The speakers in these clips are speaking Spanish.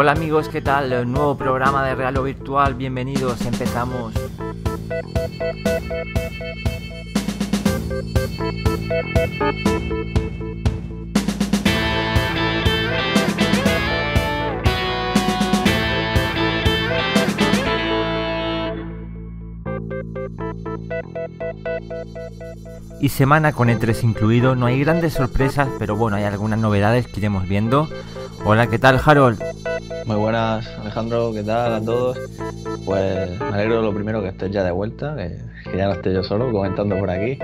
Hola amigos, ¿qué tal? El nuevo programa de Realo Virtual, bienvenidos, empezamos. Y semana con E3 incluido, no hay grandes sorpresas, pero bueno, hay algunas novedades que iremos viendo. Hola, ¿qué tal Harold? Muy buenas Alejandro, ¿qué tal a todos? Pues me alegro lo primero que estés ya de vuelta, que, ya no esté yo solo comentando por aquí.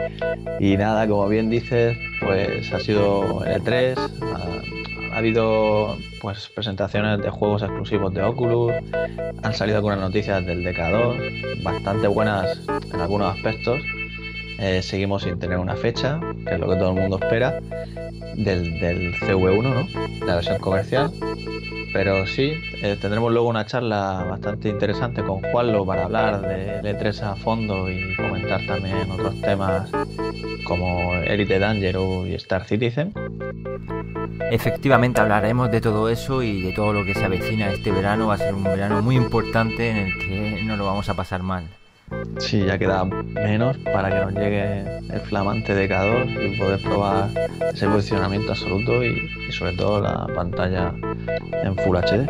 Y nada, como bien dices, pues ha sido el 3 e ha, habido pues presentaciones de juegos exclusivos de Oculus, han salido algunas noticias del DK2, bastante buenas en algunos aspectos eh, seguimos sin tener una fecha, que es lo que todo el mundo espera, del, CV1, ¿no? la versión comercial. Pero sí, eh, tendremos luego una charla bastante interesante con Juanlo para hablar de E3 a fondo y comentar también otros temas como Elite Danger y Star Citizen. Efectivamente, hablaremos de todo eso y de todo lo que se avecina este verano. Va a ser un verano muy importante en el que no lo vamos a pasar mal. Sí, ya queda menos para que nos llegue el flamante de y poder probar ese posicionamiento absoluto y, y sobre todo la pantalla en Full HD.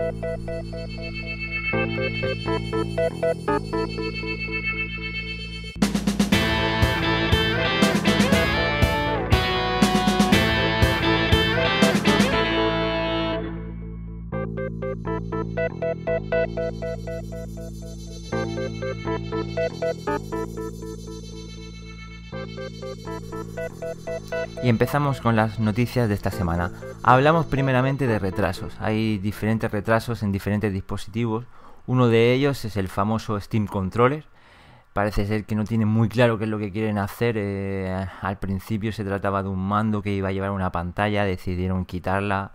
Y empezamos con las noticias de esta semana. Hablamos primeramente de retrasos. Hay diferentes retrasos en diferentes dispositivos. Uno de ellos es el famoso Steam Controller. Parece ser que no tienen muy claro qué es lo que quieren hacer. Eh, al principio se trataba de un mando que iba a llevar una pantalla, decidieron quitarla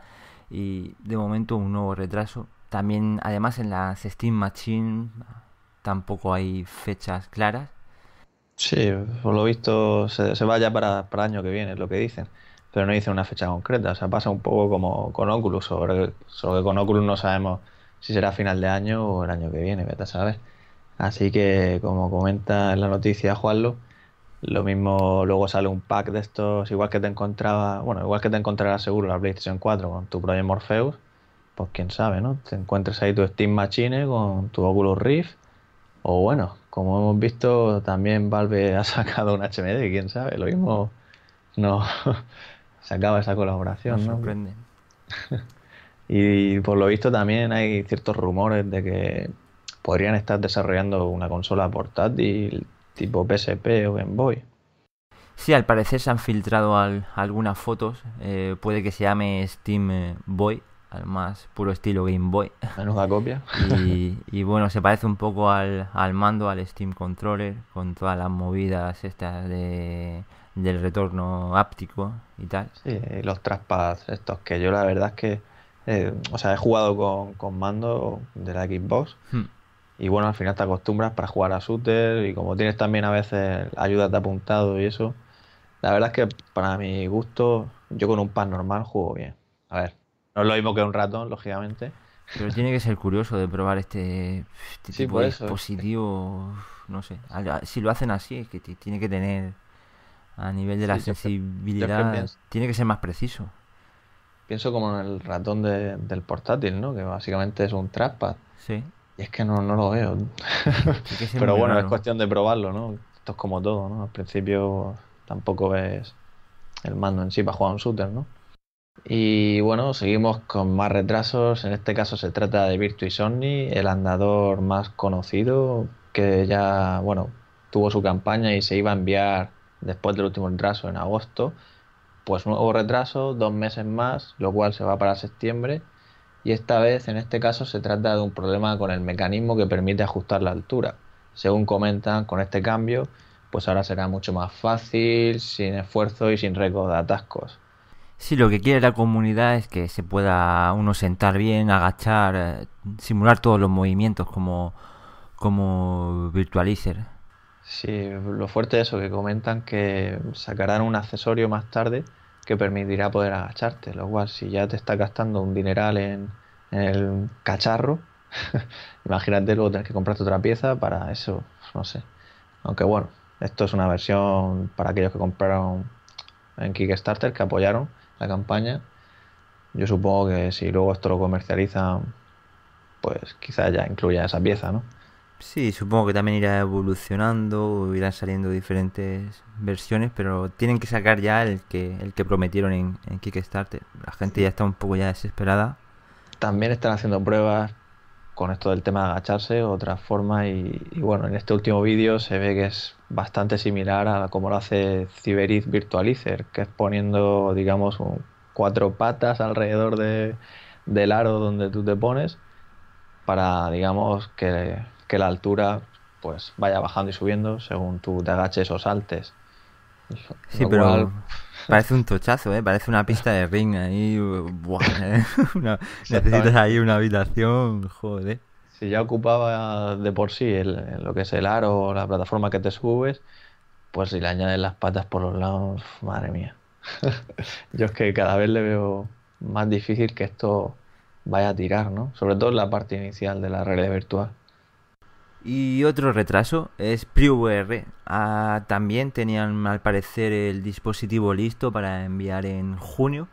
y de momento un nuevo retraso. También, además, en las Steam Machine tampoco hay fechas claras. Sí, por lo visto se, se va ya para, para el año que viene, es lo que dicen. Pero no dicen una fecha concreta. O sea, pasa un poco como con Oculus, sobre, que con Oculus no sabemos si será final de año o el año que viene, vete a saber. Así que, como comenta en la noticia Juanlo, lo mismo luego sale un pack de estos, igual que te encontraba, bueno, igual que te encontrarás seguro la PlayStation 4 con tu Project Morpheus, pues quién sabe, ¿no? Te encuentres ahí tu Steam Machine con tu Oculus Rift o bueno, como hemos visto, también Valve ha sacado un HMD, quién sabe, lo mismo no se acaba esa colaboración, ¿no? y por lo visto también hay ciertos rumores de que podrían estar desarrollando una consola portátil tipo PSP o Game Boy. Sí, al parecer se han filtrado algunas fotos. Eh, puede que se llame Steam eh, Boy al más puro estilo Game Boy. Menuda copia. Y, bueno, se parece un poco al, mando, al Steam Controller, con todas las movidas estas de, del retorno áptico y tal. Sí, los traspads estos que yo la verdad es que, eh, o sea, he jugado con, mando de la Xbox. Hmm. Y bueno, al final te acostumbras para jugar a shooter y como tienes también a veces ayudas de apuntado y eso, la verdad es que para mi gusto, yo con un pad normal juego bien. A ver, no es lo mismo que un ratón, lógicamente. Pero tiene que ser curioso de probar este, este tipo de ¿eh? dispositivo. No sé. Si lo hacen así, es que tiene que tener. A nivel de la sensibilidad, tiene que ser más preciso. Pienso como en el ratón del portátil, ¿no? Que básicamente es un trackpad. Sí. Y es que no, lo veo. Pero bueno, es cuestión de probarlo, ¿no? Esto es como todo, ¿no? Al principio tampoco ves el mando en sí para jugar un shooter, ¿no? Y bueno, seguimos con más retrasos. En este caso se trata de Virtuis Sony, el andador más conocido que ya, bueno, tuvo su campaña y se iba a enviar después del último retraso en agosto. Pues nuevo retraso, dos meses más, lo cual se va para septiembre. Y esta vez, en este caso, se trata de un problema con el mecanismo que permite ajustar la altura. Según comentan, con este cambio, pues ahora será mucho más fácil, sin esfuerzo y sin récord de atascos. Sí, lo que quiere la comunidad es que se pueda uno sentar bien, agachar, eh, simular todos los movimientos como, como virtualizer. Sí, lo fuerte de eso, que comentan que sacarán un accesorio más tarde que permitirá poder agacharte, lo cual si ya te está gastando un dineral en, en el cacharro, imagínate luego tener que comprarte otra pieza para eso, no sé. Aunque bueno, esto es una versión para aquellos que compraron en Kickstarter, que apoyaron, la campaña. Yo supongo que si luego esto lo comercializan... pues quizás ya incluya esa pieza, ¿no? Sí, supongo que también irá evolucionando, irán saliendo diferentes versiones, pero tienen que sacar ya el que el que prometieron en, en Kickstarter. La gente ya está un poco ya desesperada. También están haciendo pruebas con esto del tema de agacharse, otra forma y, bueno, en este último vídeo se ve que es bastante similar a como lo hace Ciberiz Virtualizer, que es poniendo, digamos, cuatro patas alrededor de, del aro donde tú te pones para, digamos, que, la altura pues vaya bajando y subiendo según tú te agaches o saltes. Sí, pero Parece un tochazo, ¿eh? Parece una pista de ring ahí. Buah, ¿eh? una, necesitas ahí una habitación, joder. Si ya ocupaba de por sí lo que es el aro o la plataforma que te subes, pues si le añades las patas por los lados, madre mía. Yo es que cada vez le veo más difícil que esto vaya a tirar, ¿no? Sobre todo en la parte inicial de la realidad virtual. Y otro retraso es PriVR. Ah, también tenían al parecer el dispositivo listo para enviar en junio,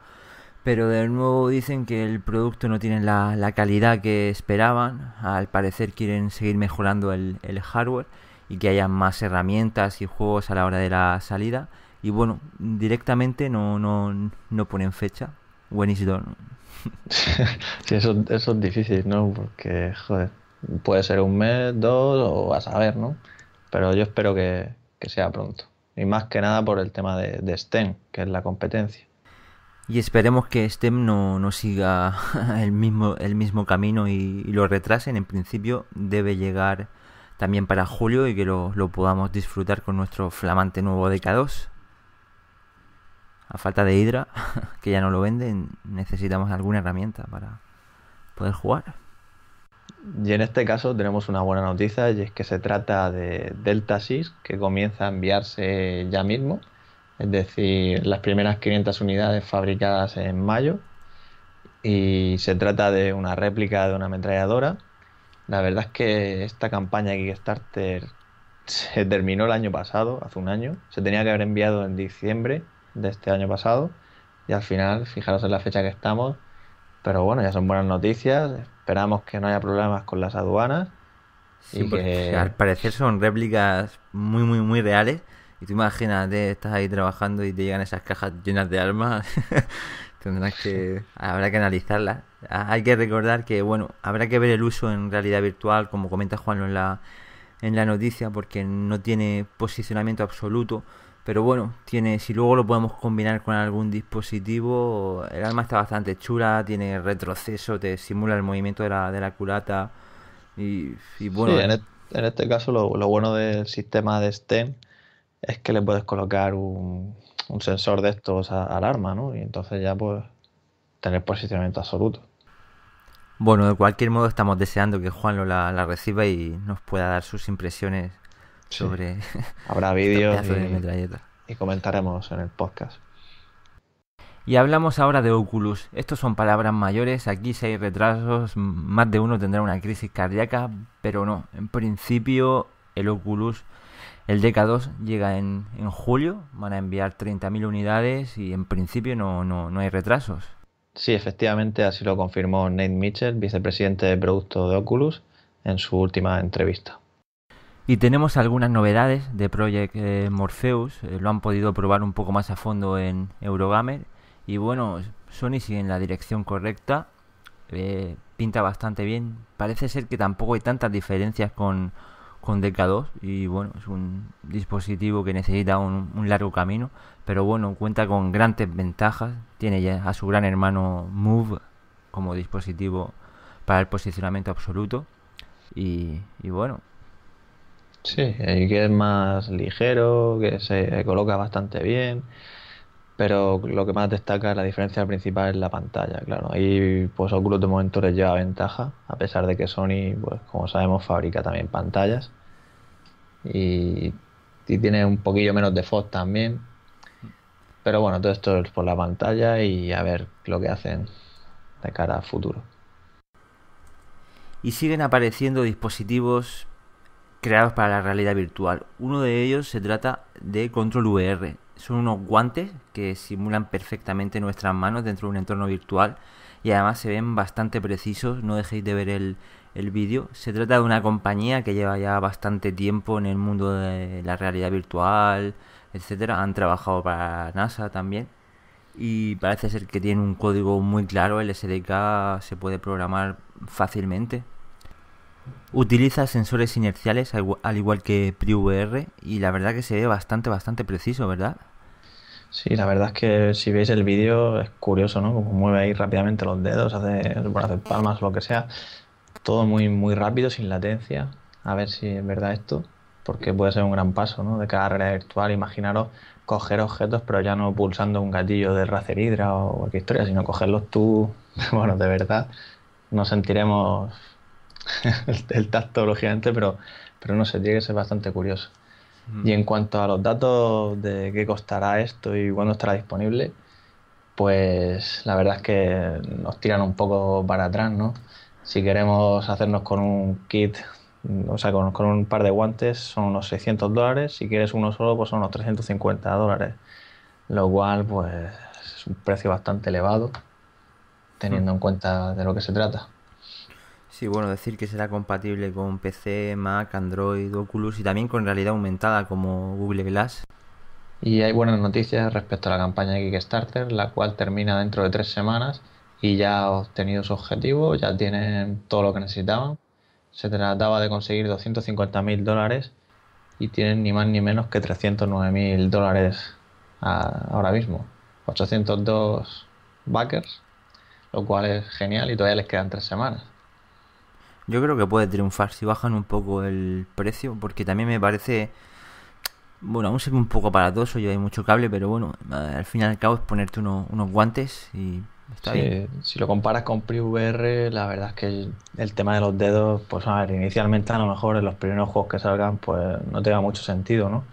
pero de nuevo dicen que el producto no tiene la, calidad que esperaban. Al parecer quieren seguir mejorando el, hardware y que haya más herramientas y juegos a la hora de la salida. Y bueno, directamente no, no, ponen fecha. Buenísimo. sí, eso, eso es difícil, ¿no? Porque, joder puede ser un mes, dos o a saber, ¿no? Pero yo espero que, sea pronto. Y más que nada por el tema de, STEM, que es la competencia. Y esperemos que STEM no, siga el mismo, el mismo camino y, lo retrasen. En principio debe llegar también para julio y que lo, lo podamos disfrutar con nuestro flamante nuevo DK2. A falta de Hydra, que ya no lo venden, necesitamos alguna herramienta para poder jugar. Y en este caso tenemos una buena noticia y es que se trata de Delta 6 que comienza a enviarse ya mismo, es decir, las primeras 500 unidades fabricadas en mayo y se trata de una réplica de una ametralladora. La verdad es que esta campaña de Kickstarter se terminó el año pasado, hace un año, se tenía que haber enviado en diciembre de este año pasado y al final, fijaros en la fecha que estamos, pero bueno, ya son buenas noticias. Esperamos que no haya problemas con las aduanas. Sí, porque al parecer son réplicas muy, muy, muy reales. Y tú imagínate, estás ahí trabajando y te llegan esas cajas llenas de armas. Tendrás que. Habrá que analizarlas. Ah, hay que recordar que, bueno, habrá que ver el uso en realidad virtual, como comenta Juan en la, en la noticia, porque no tiene posicionamiento absoluto. Pero bueno, tiene, si luego lo podemos combinar con algún dispositivo, el arma está bastante chula, tiene retroceso, te simula el movimiento de la, de culata. Y, bueno. E-, en, este caso, lo, bueno del sistema de STEM es que le puedes colocar un, sensor de estos al arma, ¿no? Y entonces ya, pues, tener posicionamiento absoluto. Bueno, de cualquier modo estamos deseando que Juan la, la, reciba y nos pueda dar sus impresiones Habrá vídeos y, comentaremos en el podcast. Y hablamos ahora de Oculus. Estos son palabras mayores. Aquí si hay retrasos, más de uno tendrá una crisis cardíaca, pero no. En principio, el Oculus, el DK2, llega en, julio. Van a enviar 30.000 unidades y en principio no, no, no hay retrasos. Sí, efectivamente, así lo confirmó Nate Mitchell, vicepresidente de producto de Oculus, en su última entrevista. Y tenemos algunas novedades de Project eh, Morpheus, eh, lo han podido probar un poco más a fondo en Eurogamer. Y bueno, Sony sigue en la dirección correcta, eh, pinta bastante bien. Parece ser que tampoco hay tantas diferencias con, con DK2 y bueno, es un dispositivo que necesita un, un, largo camino, pero bueno, cuenta con grandes ventajas. Tiene ya a su gran hermano Move como dispositivo para el posicionamiento absoluto y, y bueno, Sí, y que es más ligero, que se coloca bastante bien, pero lo que más destaca, la diferencia principal es la pantalla, claro. Ahí pues Oculus de momento les lleva ventaja, a pesar de que Sony, pues como sabemos, fabrica también pantallas y, tiene un poquillo menos de FOD también. Pero bueno, todo esto es por la pantalla y a ver lo que hacen de cara a futuro. Y siguen apareciendo dispositivos creados para la realidad virtual. Uno de ellos se trata de Control VR. Son unos guantes que simulan perfectamente nuestras manos dentro de un entorno virtual y además se ven bastante precisos. No dejéis de ver el, vídeo. Se trata de una compañía que lleva ya bastante tiempo en el mundo de la realidad virtual, etcétera. Han trabajado para NASA también y parece ser que tiene un código muy claro. El SDK se puede programar fácilmente. Utiliza sensores inerciales al igual que PriVR y la verdad que se ve bastante, bastante preciso, ¿verdad? Sí, la verdad es que si veis el vídeo es curioso, ¿no? Como mueve ahí rápidamente los dedos, hace, bueno, hace palmas, lo que sea. Todo muy, muy rápido, sin latencia. A ver si es verdad esto, porque puede ser un gran paso, ¿no? De cada realidad virtual, imaginaros coger objetos, pero ya no pulsando un gatillo de racer Hydra o cualquier historia, sino cogerlos tú, bueno, de verdad, nos sentiremos el, tacto, lógicamente, pero, pero no sé, tiene que ser bastante curioso. Mm. Y en cuanto a los datos de qué costará esto y cuándo estará disponible, pues la verdad es que nos tiran un poco para atrás, ¿no? Si queremos hacernos con un kit, o sea, con, un par de guantes, son unos 600 dólares. Si quieres uno solo, pues son unos 350 dólares. Lo cual, pues, es un precio bastante elevado, teniendo en cuenta de lo que se trata. Sí, bueno, decir que será compatible con PC, Mac, Android, Oculus y también con realidad aumentada como Google Glass. Y hay buenas noticias respecto a la campaña de Kickstarter, la cual termina dentro de tres semanas y ya ha obtenido su objetivo, ya tienen todo lo que necesitaban. Se trataba de conseguir 250 mil dólares y tienen ni más ni menos que 309 mil dólares ahora mismo. 802 backers, lo cual es genial y todavía les quedan tres semanas. Yo creo que puede triunfar si bajan un poco el precio, porque también me parece. Bueno, aún sé un poco paradoso y hay mucho cable, pero bueno, al fin y al cabo es ponerte unos guantes y está Si lo comparas con PriVR, la verdad es que el, tema de los dedos, pues a ver, inicialmente a lo mejor en los primeros juegos que salgan, pues no tenga mucho sentido, ¿no?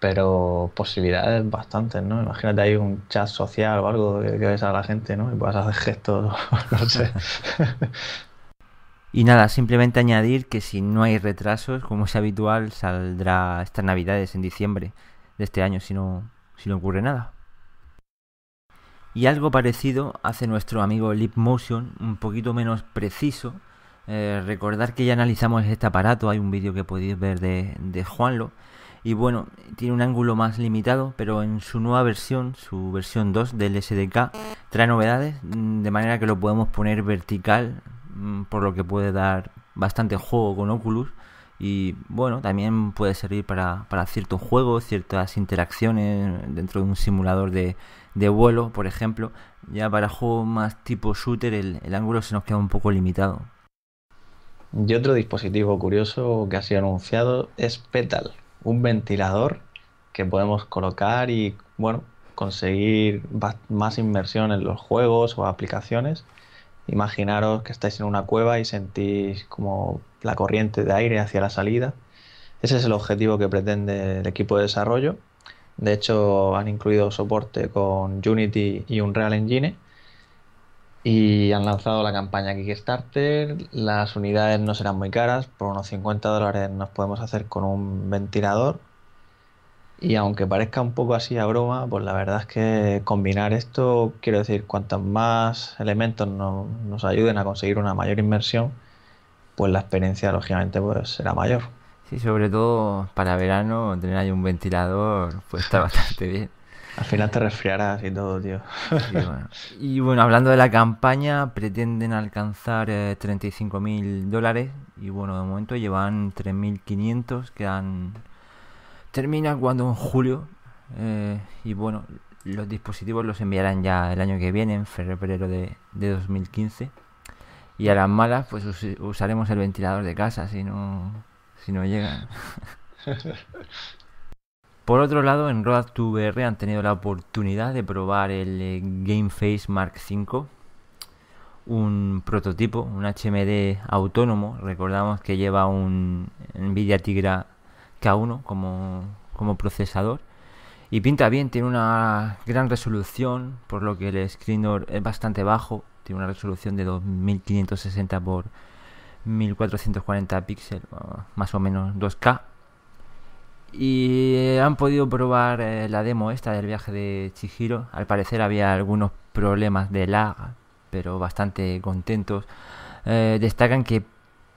Pero posibilidades bastantes, ¿no? Imagínate ahí un chat social o algo que, que ves a la gente, ¿no? Y puedas hacer gestos, no sé. Y nada, simplemente añadir que si no hay retrasos, como es habitual, saldrá estas navidades en diciembre de este año, si no, si no ocurre nada. Y algo parecido hace nuestro amigo Motion un poquito menos preciso. Eh, recordar que ya analizamos este aparato, hay un vídeo que podéis ver de, de Juanlo. Y bueno, tiene un ángulo más limitado, pero en su nueva versión, su versión 2 del SDK, trae novedades, mm, de manera que lo podemos poner vertical Mm, por lo que puede dar bastante juego con Oculus y bueno, también puede servir para, ciertos juegos, ciertas interacciones dentro de un simulador de, vuelo, por ejemplo. Ya para juegos más tipo shooter el, el, ángulo se nos queda un poco limitado. Y otro dispositivo curioso que ha sido anunciado es Petal, un ventilador que podemos colocar y bueno, conseguir más inmersión en los juegos o aplicaciones Imaginaros que estáis en una cueva y sentís como la corriente de aire hacia la salida. Ese es el objetivo que pretende el equipo de desarrollo. De hecho, han incluido soporte con Unity y Unreal Engine. Y han lanzado la campaña Kickstarter. Las unidades no serán muy caras. Por unos 50 dólares nos podemos hacer con un ventilador y aunque parezca un poco así a broma, pues la verdad es que combinar esto, quiero decir, cuantos más elementos nos ayuden a conseguir una mayor inmersión, pues la experiencia lógicamente pues será mayor. Sí, sobre todo para verano, tener ahí un ventilador pues está bastante bien. Al final te resfriarás y todo, tío. Y bueno, hablando de la campaña, pretenden alcanzar 35 eh, mil dólares y bueno, de momento llevan 3.500, quedan termina cuando en julio. Eh, y bueno, los dispositivos los enviarán ya el año que viene, en febrero de, 2015. Y a las malas, pues usaremos el ventilador de casa si no, si no llega Por otro lado, en Road to han tenido la oportunidad de probar el eh, Game Face Mark V, un prototipo, un HMD autónomo. Recordamos que lleva un Nvidia Tigra K1 como, como procesador. Y pinta bien, tiene una gran resolución, por lo que el screen es bastante bajo. Tiene una resolución de 2560 x 1440 píxeles, más o menos 2K. Y han podido probar eh, la demo esta del viaje de Chihiro. Al parecer había algunos problemas de lag, pero bastante contentos. Eh, destacan que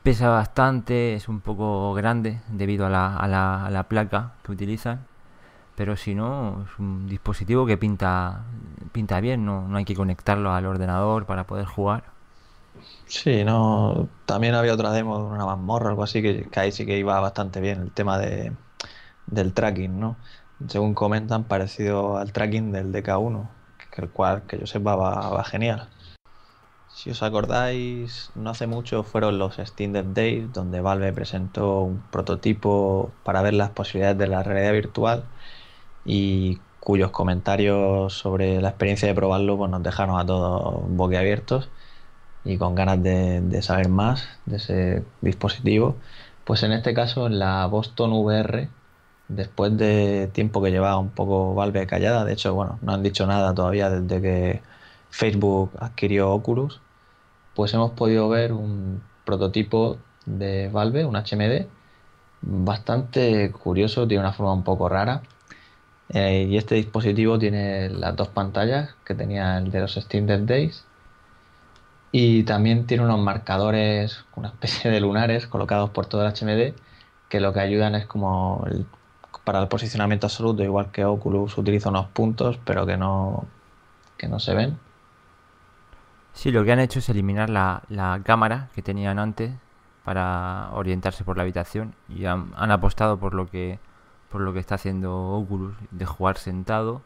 pesa bastante, es un poco grande debido a la, placa que utilizan. Pero si no, es un dispositivo que pinta, pinta bien, no, hay que conectarlo al ordenador para poder jugar. Sí, no. También había otra demo de una mazmorra o algo así, que, ahí sí que iba bastante bien el tema del tracking, ¿no? Según comentan, parecido al tracking del DK1, que el cual, que yo sepa, va, va genial. Si os acordáis, no hace mucho fueron los Steam Days, donde Valve presentó un prototipo para ver las posibilidades de la realidad virtual y cuyos comentarios sobre la experiencia de probarlo pues, nos dejaron a todos boquiabiertos y con ganas de, saber más de ese dispositivo. Pues en este caso, en la Boston VR, después de tiempo que llevaba un poco Valve callada, de hecho, bueno, no han dicho nada todavía desde que Facebook adquirió Oculus, pues hemos podido ver un prototipo de Valve, un HMD, bastante curioso, tiene una forma un poco rara. Eh, y este dispositivo tiene las dos pantallas que tenía el de los Steam Days. Y también tiene unos marcadores, una especie de lunares colocados por todo el HMD, que lo que ayudan es como para el posicionamiento absoluto, igual que Oculus utiliza unos puntos, pero que no, que no se ven. Sí, lo que han hecho es eliminar la, la cámara que tenían antes para orientarse por la habitación y han, apostado por lo que por lo que está haciendo Oculus de jugar sentado.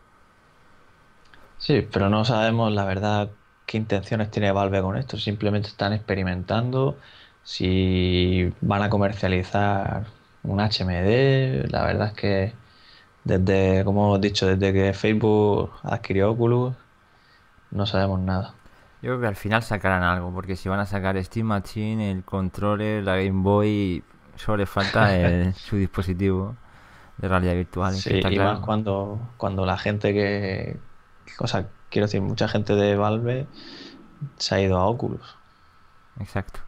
Sí, pero no sabemos la verdad qué intenciones tiene Valve con esto. Simplemente están experimentando si van a comercializar un HMD. La verdad es que desde, como hemos dicho, desde que Facebook adquirió Oculus, no sabemos nada. Yo creo que al final sacarán algo, porque si van a sacar Steam Machine, el controller, la Game Boy, solo le falta su dispositivo de realidad virtual. Sí, y más cuando, cuando la gente que, que. O quiero decir, mucha gente de Valve se ha ido a Oculus. Exacto.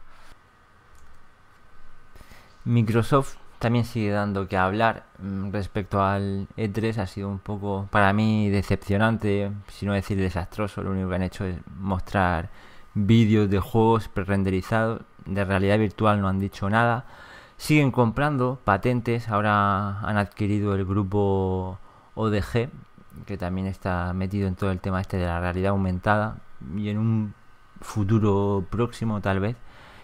Microsoft también sigue dando que hablar mm, respecto al E3. Ha sido un poco, para mí, decepcionante, si no decir desastroso. Lo único que han hecho es mostrar vídeos de juegos pre-renderizados. De realidad virtual no han dicho nada. Siguen comprando patentes. Ahora han adquirido el grupo ODG, que también está metido en todo el tema este de la realidad aumentada. Y en un futuro próximo, tal vez,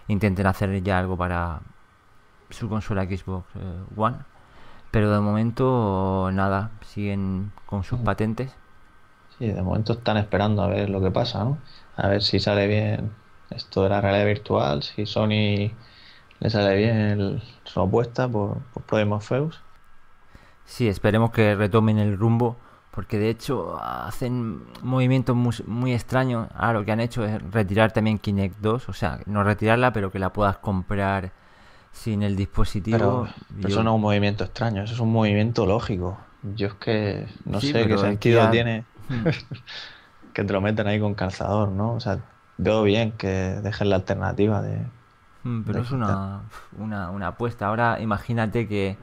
intenten hacer ya algo para su consola Xbox eh, One. Pero de momento nada, siguen con sus patentes. Sí, de momento están esperando a ver lo que pasa, ¿no? A ver si sale bien esto de la realidad virtual, si Sony le sale bien su apuesta por, por Feus Sí, esperemos que retomen el rumbo, porque de hecho hacen movimientos muy, muy extraños. Ahora lo que han hecho es retirar también Kinect 2, o sea, no retirarla, pero que la puedas comprar sin el dispositivo. Pero, eso no es un movimiento extraño, eso es un movimiento lógico. Yo es que no sé qué sentido tiene hmm. que te lo metan ahí con calzador, ¿no? O sea, veo bien que dejen la alternativa de. Hmm, pero es una, una, apuesta. Ahora imagínate que,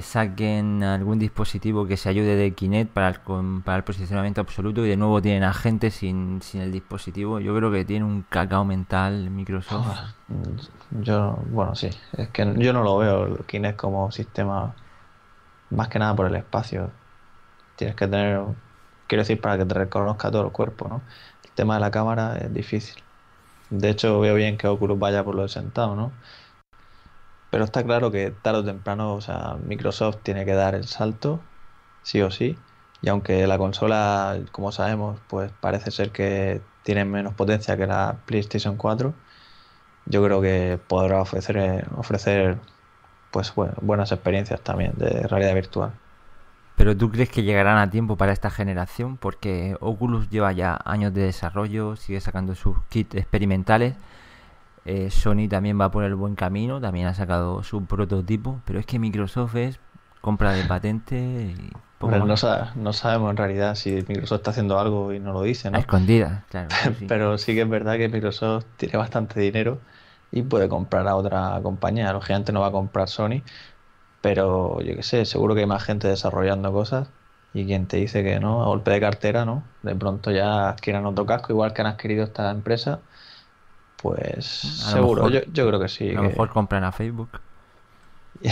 saquen algún dispositivo que se ayude de Kinect para el, para el posicionamiento absoluto y de nuevo tienen a gente sin, sin el dispositivo. Yo creo que tiene un cacao mental Microsoft. Yo, bueno, sí, es que yo no lo veo el Kinect como sistema, más que nada por el espacio. Tienes que tener, quiero decir, para que te reconozca todo el cuerpo, ¿no? El tema de la cámara es difícil. De hecho, veo bien que Oculus vaya por lo de sentado, ¿no? Pero está claro que tarde o temprano, o sea, Microsoft tiene que dar el salto, sí o sí. Y aunque la consola, como sabemos, pues parece ser que tiene menos potencia que la PlayStation 4 yo creo que podrá ofrecer, ofrecer pues buenas experiencias también de realidad virtual. Pero tú crees que llegarán a tiempo para esta generación porque Oculus lleva ya años de desarrollo, sigue sacando sus kits experimentales. Eh, Sony también va por el buen camino, también ha sacado su prototipo, pero es que Microsoft es compra de patentes. y no, sabemos en realidad si Microsoft está haciendo algo y no lo dice, ¿no? A claro. pero sí que es verdad que Microsoft tiene bastante dinero y puede comprar a otra compañía. Lógicamente no va a comprar Sony, pero yo qué sé, seguro que hay más gente desarrollando cosas y quien te dice que no, a golpe de cartera, ¿no? De pronto ya adquieran otro casco, igual que han adquirido esta empresa, pues seguro, yo, creo que sí. A lo mejor compran a Facebook.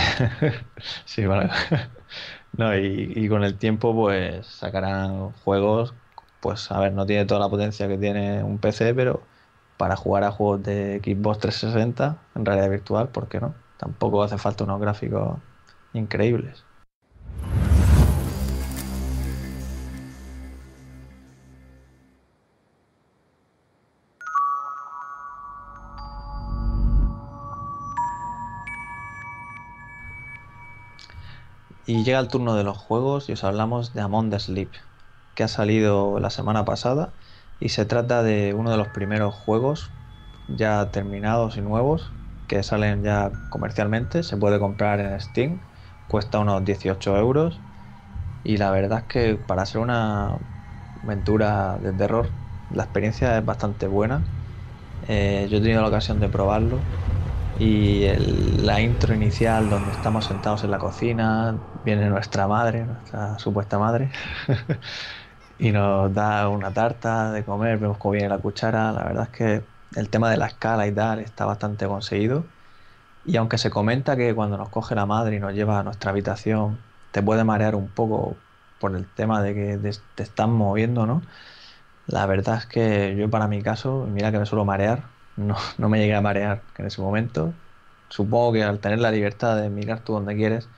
sí, vale no, y, y, con el tiempo pues sacarán juegos, pues a ver, no tiene toda la potencia que tiene un PC, pero para jugar a juegos de Xbox 360 en realidad virtual, ¿por qué no? Tampoco hace falta unos gráficos increíbles. Y llega el turno de los juegos y os hablamos de Among the Sleep, que ha salido la semana pasada y se trata de uno de los primeros juegos ya terminados y nuevos que salen ya comercialmente. Se puede comprar en Steam, cuesta unos 18 euros y la verdad es que para ser una aventura de terror la experiencia es bastante buena. Eh, yo he tenido la ocasión de probarlo y la intro inicial donde estamos sentados en la cocina, viene nuestra madre, nuestra supuesta madre. y nos da una tarta de comer, vemos cómo viene la cuchara, la verdad es que el tema de la escala y tal está bastante conseguido. Y aunque se comenta que cuando nos coge la madre y nos lleva a nuestra habitación, te puede marear un poco por el tema de que te están moviendo, ¿no? La verdad es que yo para mi caso, mira que me suelo marear, no, no me llegué a marear en ese momento. Supongo que al tener la libertad de mirar tú donde quieres,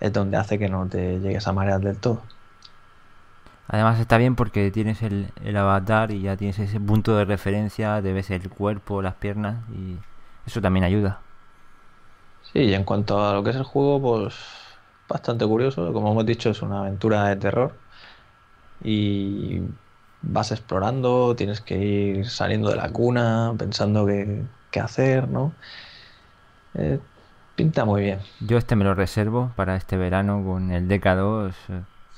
es donde hace que no te llegues a marear del todo. Además está bien porque tienes el, avatar y ya tienes ese punto de referencia, te ves el cuerpo, las piernas y eso también ayuda. Sí, y en cuanto a lo que es el juego, pues bastante curioso. Como hemos dicho, es una aventura de terror y vas explorando, tienes que ir saliendo de la cuna, pensando qué, hacer, ¿no? Eh, pinta muy bien. Yo este me lo reservo para este verano con el DK2.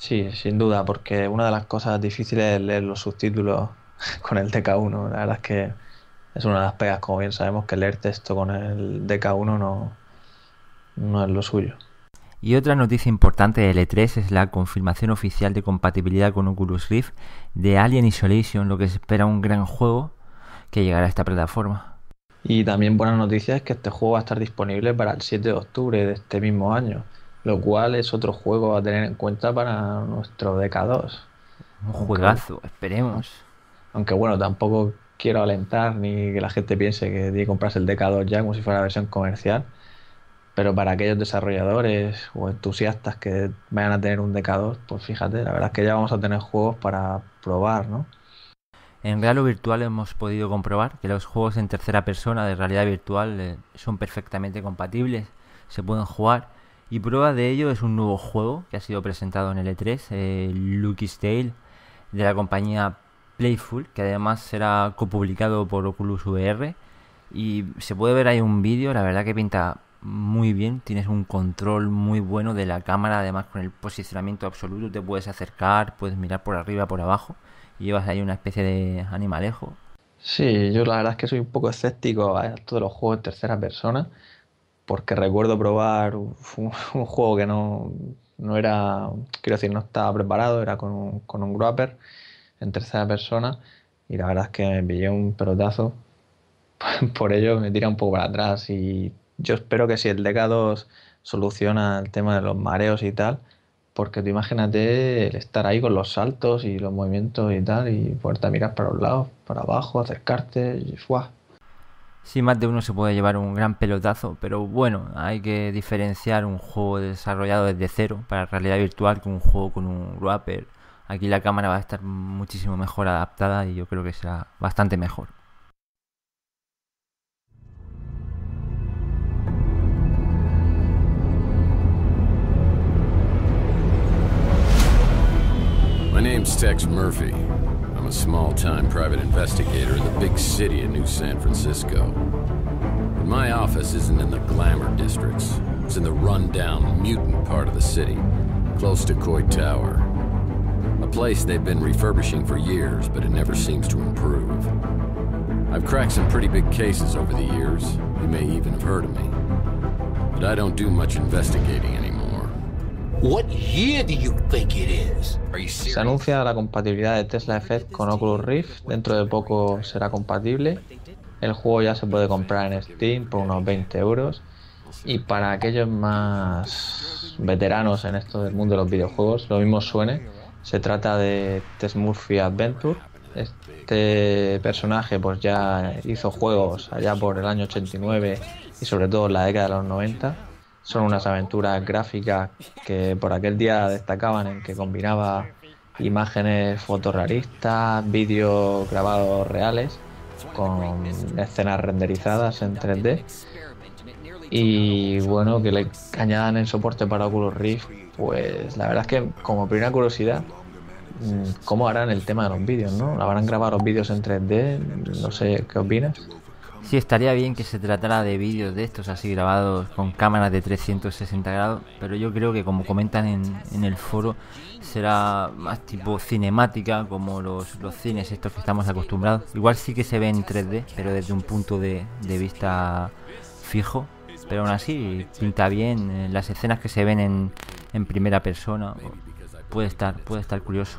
Sí, sin duda, porque una de las cosas difíciles es leer los subtítulos con el DK1. La verdad es que es una de las pegas, como bien sabemos, que leer texto con el DK1 no, es lo suyo. Y otra noticia importante de l 3 es la confirmación oficial de compatibilidad con Oculus Rift de Alien Isolation, lo que se espera un gran juego que llegará a esta plataforma. Y también buena noticia es que este juego va a estar disponible para el 7 de octubre de este mismo año. Lo cual es otro juego a tener en cuenta para nuestro DK2. Un juegazo, esperemos. Aunque bueno, tampoco quiero alentar ni que la gente piense que tiene comprarse el DK2 ya como si fuera la versión comercial. Pero para aquellos desarrolladores o entusiastas que vayan a tener un DK2, pues fíjate, la verdad es que ya vamos a tener juegos para probar, ¿no? En Real o Virtual hemos podido comprobar que los juegos en tercera persona de realidad virtual eh, son perfectamente compatibles, se pueden jugar y prueba de ello es un nuevo juego que ha sido presentado en el E3, eh, Lucky's Tale, de la compañía Playful, que además será copublicado por Oculus VR. Y se puede ver ahí un vídeo, la verdad que pinta muy bien, tienes un control muy bueno de la cámara, además con el posicionamiento absoluto, te puedes acercar, puedes mirar por arriba, por abajo, y llevas ahí una especie de animalejo. Sí, yo la verdad es que soy un poco escéptico a todos los juegos en tercera persona, porque recuerdo probar un, juego que no, no, era, quiero decir, no estaba preparado, era con un, con un en tercera persona y la verdad es que me pillé un pelotazo. Por ello me tira un poco para atrás y yo espero que si el DK2 soluciona el tema de los mareos y tal, porque tú imagínate el estar ahí con los saltos y los movimientos y tal, y poderte mirar para un lado, para abajo, acercarte, y ¡fuah! Sí, más de uno se puede llevar un gran pelotazo, pero bueno, hay que diferenciar un juego desarrollado desde cero para realidad virtual con un juego con un wrapper. Aquí la cámara va a estar muchísimo mejor adaptada y yo creo que será bastante mejor. My name's Tex Murphy. a small time private investigator in the big city of New San Francisco. But my office isn't in the glamour districts, it's in the rundown, mutant part of the city, close to Coy Tower. A place they've been refurbishing for years, but it never seems to improve. I've cracked some pretty big cases over the years. You may even have heard of me. But I don't do much investigating anymore. Se anuncia la compatibilidad de Tesla Effect con Oculus Rift, dentro de poco será compatible. El juego ya se puede comprar en Steam por unos 20 euros. Y para aquellos más veteranos en esto del mundo de los videojuegos, lo mismo suene. Se trata de Tess Adventure. Este personaje pues ya hizo juegos allá por el año 89 y sobre todo en la década de los 90 son unas aventuras gráficas que por aquel día destacaban en que combinaba imágenes fotorrealistas, vídeos grabados reales con escenas renderizadas en 3D y bueno que le añadan el soporte para Oculus Rift pues la verdad es que como primera curiosidad mm, cómo harán el tema de los vídeos, ¿no? ¿Habrán grabar los vídeos en 3D? No sé qué opinas. Sí, estaría bien que se tratara de vídeos de estos así grabados con cámaras de 360 grados, pero yo creo que como comentan en, en el foro, será más tipo cinemática, como los, los, cines estos que estamos acostumbrados. Igual sí que se ve en 3D, pero desde un punto de, de vista fijo. Pero aún así pinta bien eh, las escenas que se ven en, en primera persona. Puede estar, puede estar curioso.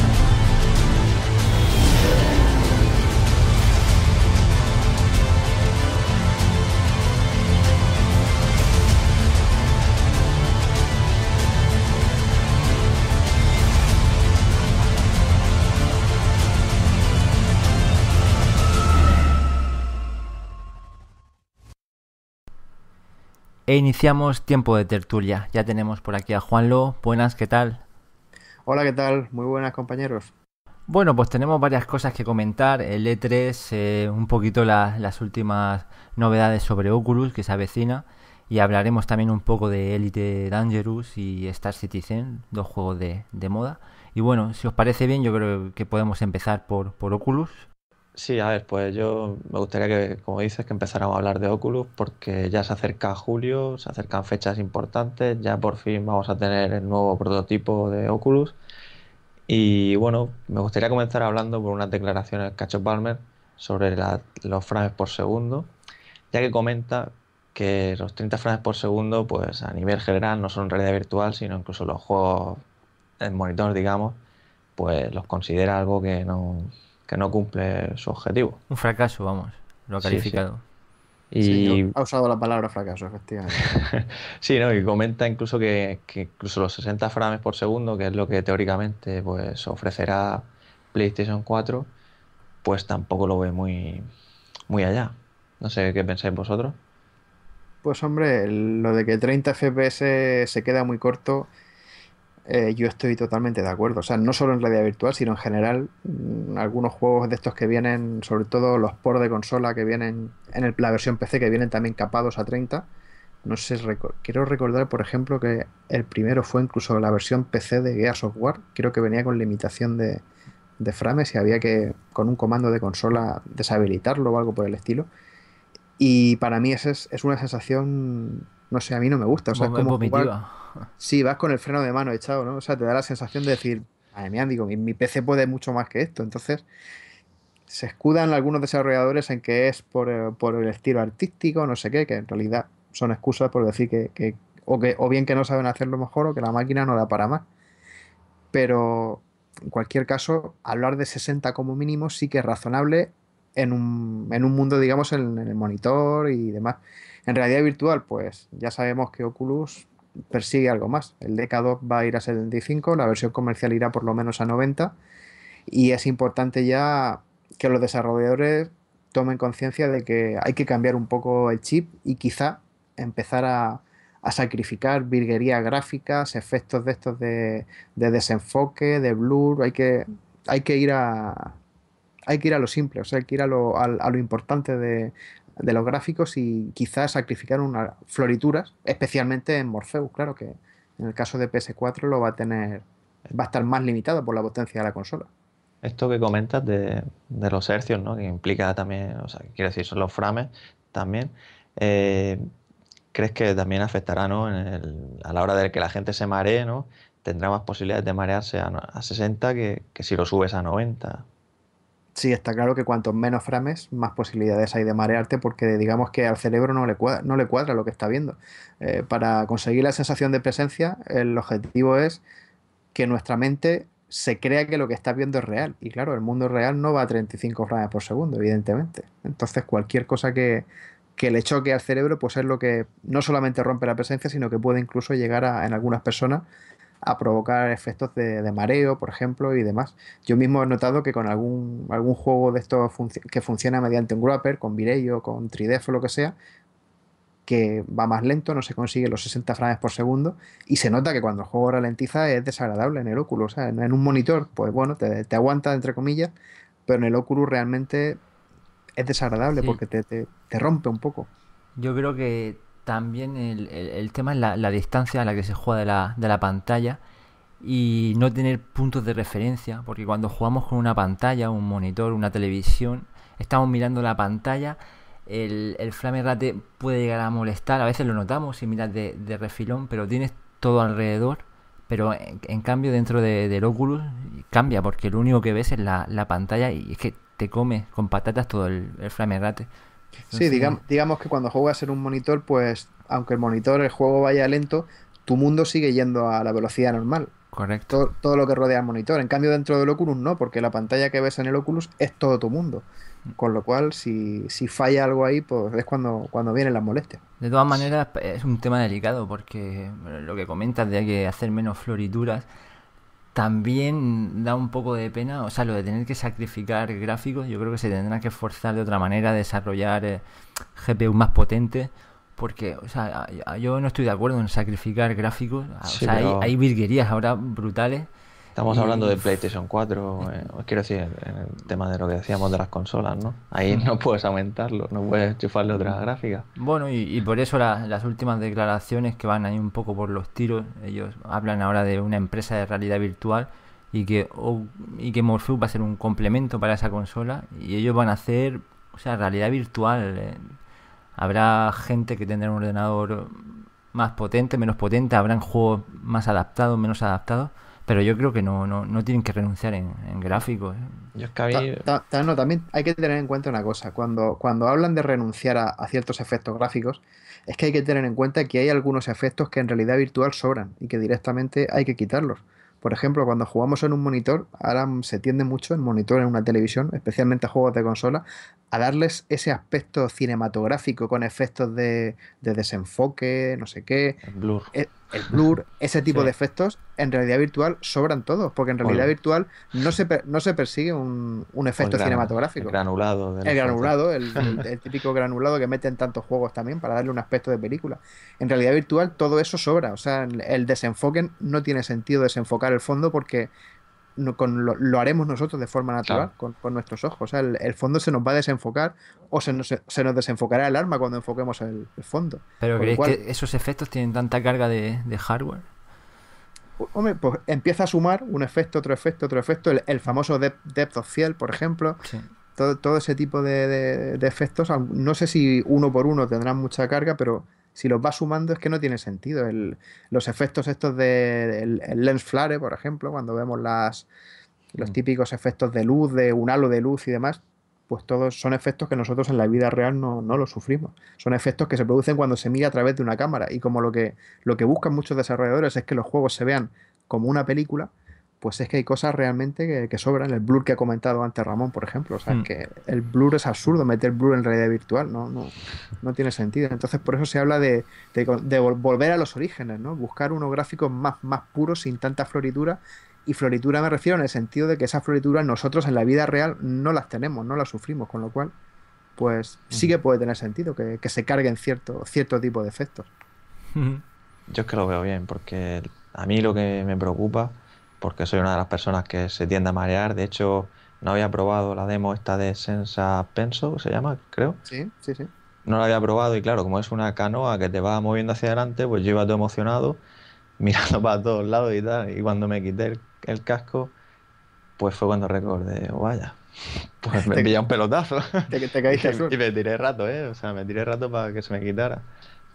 E iniciamos tiempo de tertulia. Ya tenemos por aquí a Juanlo. Buenas, ¿qué tal? Hola, ¿qué tal? Muy buenas, compañeros. Bueno, pues tenemos varias cosas que comentar. El E3, eh, un poquito las últimas novedades sobre Oculus que se avecina. Y hablaremos también un poco de Elite Dangerous y Star Citizen, dos juegos de, moda. Y bueno, si os parece bien, yo creo que podemos empezar por, por Oculus. Sí, a ver, pues yo me gustaría que, como dices, que empezáramos a hablar de Oculus porque ya se acerca julio, se acercan fechas importantes, ya por fin vamos a tener el nuevo prototipo de Oculus. Y bueno, me gustaría comenzar hablando por unas declaraciones de Cacho Palmer sobre los frames por segundo, ya que comenta que los 30 frames por segundo, pues a nivel general, no son realidad virtual, sino incluso los juegos en monitor, digamos, pues los considera algo que no que no cumple su objetivo. Un fracaso, vamos, lo ha calificado. Y... ha usado la palabra fracaso, efectivamente. sí, ¿no? y comenta incluso que, incluso los 60 frames por segundo, que es lo que teóricamente pues, ofrecerá PlayStation 4, pues tampoco lo ve muy, muy allá. No sé qué pensáis vosotros. Pues hombre, lo de que 30 FPS se queda muy corto, eh, yo estoy totalmente de acuerdo. O sea, no solo en realidad virtual, sino en general, mm, algunos juegos de estos que vienen, sobre todo los por de consola que vienen en el, la versión PC, que vienen también capados a 30. No sé, quiero recordar, por ejemplo, que el primero fue incluso la versión PC de Gears Software. Creo que venía con limitación de, frames y había que, con un comando de consola, deshabilitarlo o algo por el estilo. Y para mí es, una sensación, no sé, a mí no me gusta. O sea, es como Sí, vas con el freno de mano echado, ¿no? O sea, te da la sensación de decir, me digo, mi, mi PC puede mucho más que esto. Entonces, se escudan algunos desarrolladores en que es por, eh, el estilo artístico, no sé qué, que en realidad son excusas por decir que, o bien que no saben hacerlo mejor o que la máquina no da para más. Pero en cualquier caso, hablar de 60 como mínimo sí que es razonable en un, mundo, digamos, en, el monitor y demás. En realidad virtual, pues ya sabemos que Oculus persigue algo más. El Decadoc va a ir a 75, la versión comercial irá por lo menos a 90 y es importante ya que los desarrolladores tomen conciencia de que hay que cambiar un poco el chip y quizá empezar a, sacrificar virguerías gráficas, efectos de estos de, desenfoque, de blur, hay que, hay que ir a... Hay que ir a lo simple, o sea, hay que ir a lo, a lo importante de, de los gráficos y quizás sacrificar unas florituras, especialmente en Morpheus, claro que en el caso de PS4 lo va a tener, va a estar más limitado por la potencia de la consola. Esto que comentas de, los hercios, ¿no? que implica también, o sea, quiero decir, son los frames también, eh, ¿crees que también afectará ¿no? a la hora de que la gente se maree? ¿no? Tendrá más posibilidades de marearse a, 60 que, que si lo subes a 90. Sí, está claro que cuanto menos frames, más posibilidades hay de marearte porque digamos que al cerebro no le cuadra, lo que está viendo. Eh, para conseguir la sensación de presencia, el objetivo es que nuestra mente se crea que lo que está viendo es real. Y claro, el mundo real no va a 35 frames por segundo, evidentemente. Entonces cualquier cosa que, que le choque al cerebro, pues es lo que no solamente rompe la presencia, sino que puede incluso llegar a, en algunas personas a provocar efectos de, mareo, por ejemplo, y demás. Yo mismo he notado que con algún, algún juego de estos que funciona mediante un wrapper, con Virello, con Tridef o lo que sea, que va más lento, no se consigue los 60 frames por segundo, y se nota que cuando el juego ralentiza es desagradable en el Oculus. O sea, en un monitor, pues bueno, te, aguanta, entre comillas, pero en el Oculus realmente es desagradable porque te rompe un poco. Yo creo que también el, tema es la, distancia a la que se juega de la, pantalla y no tener puntos de referencia, porque cuando jugamos con una pantalla, un monitor, una televisión, estamos mirando la pantalla, el, el flame puede llegar a molestar, a veces lo notamos si miras de, refilón, pero tienes todo alrededor, pero en, cambio dentro de, del Oculus cambia, porque lo único que ves es la, pantalla y es que te comes con patatas todo el, el flame Sí, digamos, digamos que cuando juegas en un monitor, pues aunque el monitor, el juego vaya lento, tu mundo sigue yendo a la velocidad normal. Correcto. Todo, lo que rodea el monitor. En cambio, dentro del Oculus no, porque la pantalla que ves en el Oculus es todo tu mundo. Mm. Con lo cual, si, si falla algo ahí, pues es cuando, cuando vienen las molestias. De todas maneras, es un tema delicado, porque lo que comentas de hay que hacer menos florituras también da un poco de pena, o sea, lo de tener que sacrificar gráficos, yo creo que se tendrá que esforzar de otra manera, A desarrollar eh, GPU más potente, porque, o sea, yo no estoy de acuerdo en sacrificar gráficos, o sea, hay, hay virguerías ahora brutales Estamos hablando de PlayStation 4, eh, quiero decir, en el tema de lo que decíamos de las consolas, ¿no? Ahí mm. no puedes aumentarlo, no puedes chufarle otras gráficas. Bueno, y, por eso las últimas declaraciones que van ahí un poco por los tiros, ellos hablan ahora de una empresa de realidad virtual y que, y que Morpheus va a ser un complemento para esa consola y ellos van a hacer, o sea, realidad virtual. Eh. habrá gente que tendrá un ordenador más potente, menos potente, habrán juegos más adaptados, menos adaptados pero yo creo que no, no, tienen que renunciar en, gráficos. ¿eh? también hay que tener en cuenta una cosa. Cuando, cuando hablan de renunciar a, ciertos efectos gráficos, es que hay que tener en cuenta que hay algunos efectos que en realidad virtual sobran y que directamente hay que quitarlos. Por ejemplo, cuando jugamos en un monitor, ahora se tiende mucho en monitor en una televisión, especialmente a juegos de consola, a darles ese aspecto cinematográfico con efectos de, desenfoque, no sé qué. Eh, el blur, ese tipo de efectos, en realidad virtual sobran todos, porque en realidad virtual no se, no se persigue un, efecto cinematográfico. El granulado. El el, típico granulado que meten tantos juegos también para darle un aspecto de película. En realidad virtual todo eso sobra, o sea, el desenfoque no tiene sentido desenfocar el fondo porque lo, haremos nosotros de forma natural, con, nuestros ojos. el, fondo se nos va a desenfocar o se nos, desenfocará el arma cuando enfoquemos el, fondo. ¿Pero creéis que esos efectos tienen tanta carga de, hardware? Pues, hombre, pues empieza a sumar un efecto, otro efecto, otro efecto. El, famoso Depth of Field, por ejemplo. Todo, todo, ese tipo de efectos. No sé si uno por uno tendrán mucha carga, pero si los vas sumando es que no tiene sentido. los efectos estos de lens flare, por ejemplo, cuando vemos las, los mm. típicos efectos de luz, de un halo de luz y demás, pues todos son efectos que nosotros en la vida real no, no los sufrimos. Son efectos que se producen cuando se mira a través de una cámara. Y como lo que, lo que buscan muchos desarrolladores es que los juegos se vean como una película, pues es que hay cosas realmente que, sobran. El blur que ha comentado antes Ramón, por ejemplo. O sea, hmm. que el blur es absurdo, meter blur en realidad virtual, no, no, tiene sentido. Entonces, por eso se habla de, volver a los orígenes, ¿no? Buscar unos gráficos más, más puros, sin tanta floritura, Y floritura me refiero en el sentido de que esa floritura nosotros en la vida real no las tenemos, no las sufrimos, con lo cual, pues hmm. sí que puede tener sentido que, se carguen cierto, cierto tipo de efectos. Yo es que lo veo bien, porque a mí lo que me preocupa porque soy una de las personas que se tiende a marear. De hecho, no había probado la demo esta de Sensa Penso, se llama, creo. Sí, sí, sí. No la había probado y claro, como es una canoa que te va moviendo hacia adelante, pues yo iba todo emocionado, mirando para todos lados y tal. Y cuando me quité el, casco, pues fue cuando recordé, oh, vaya, pues me pillé un pelotazo. Te, caíste y, y me tiré rato, ¿eh? O sea, me tiré rato para que se me quitara.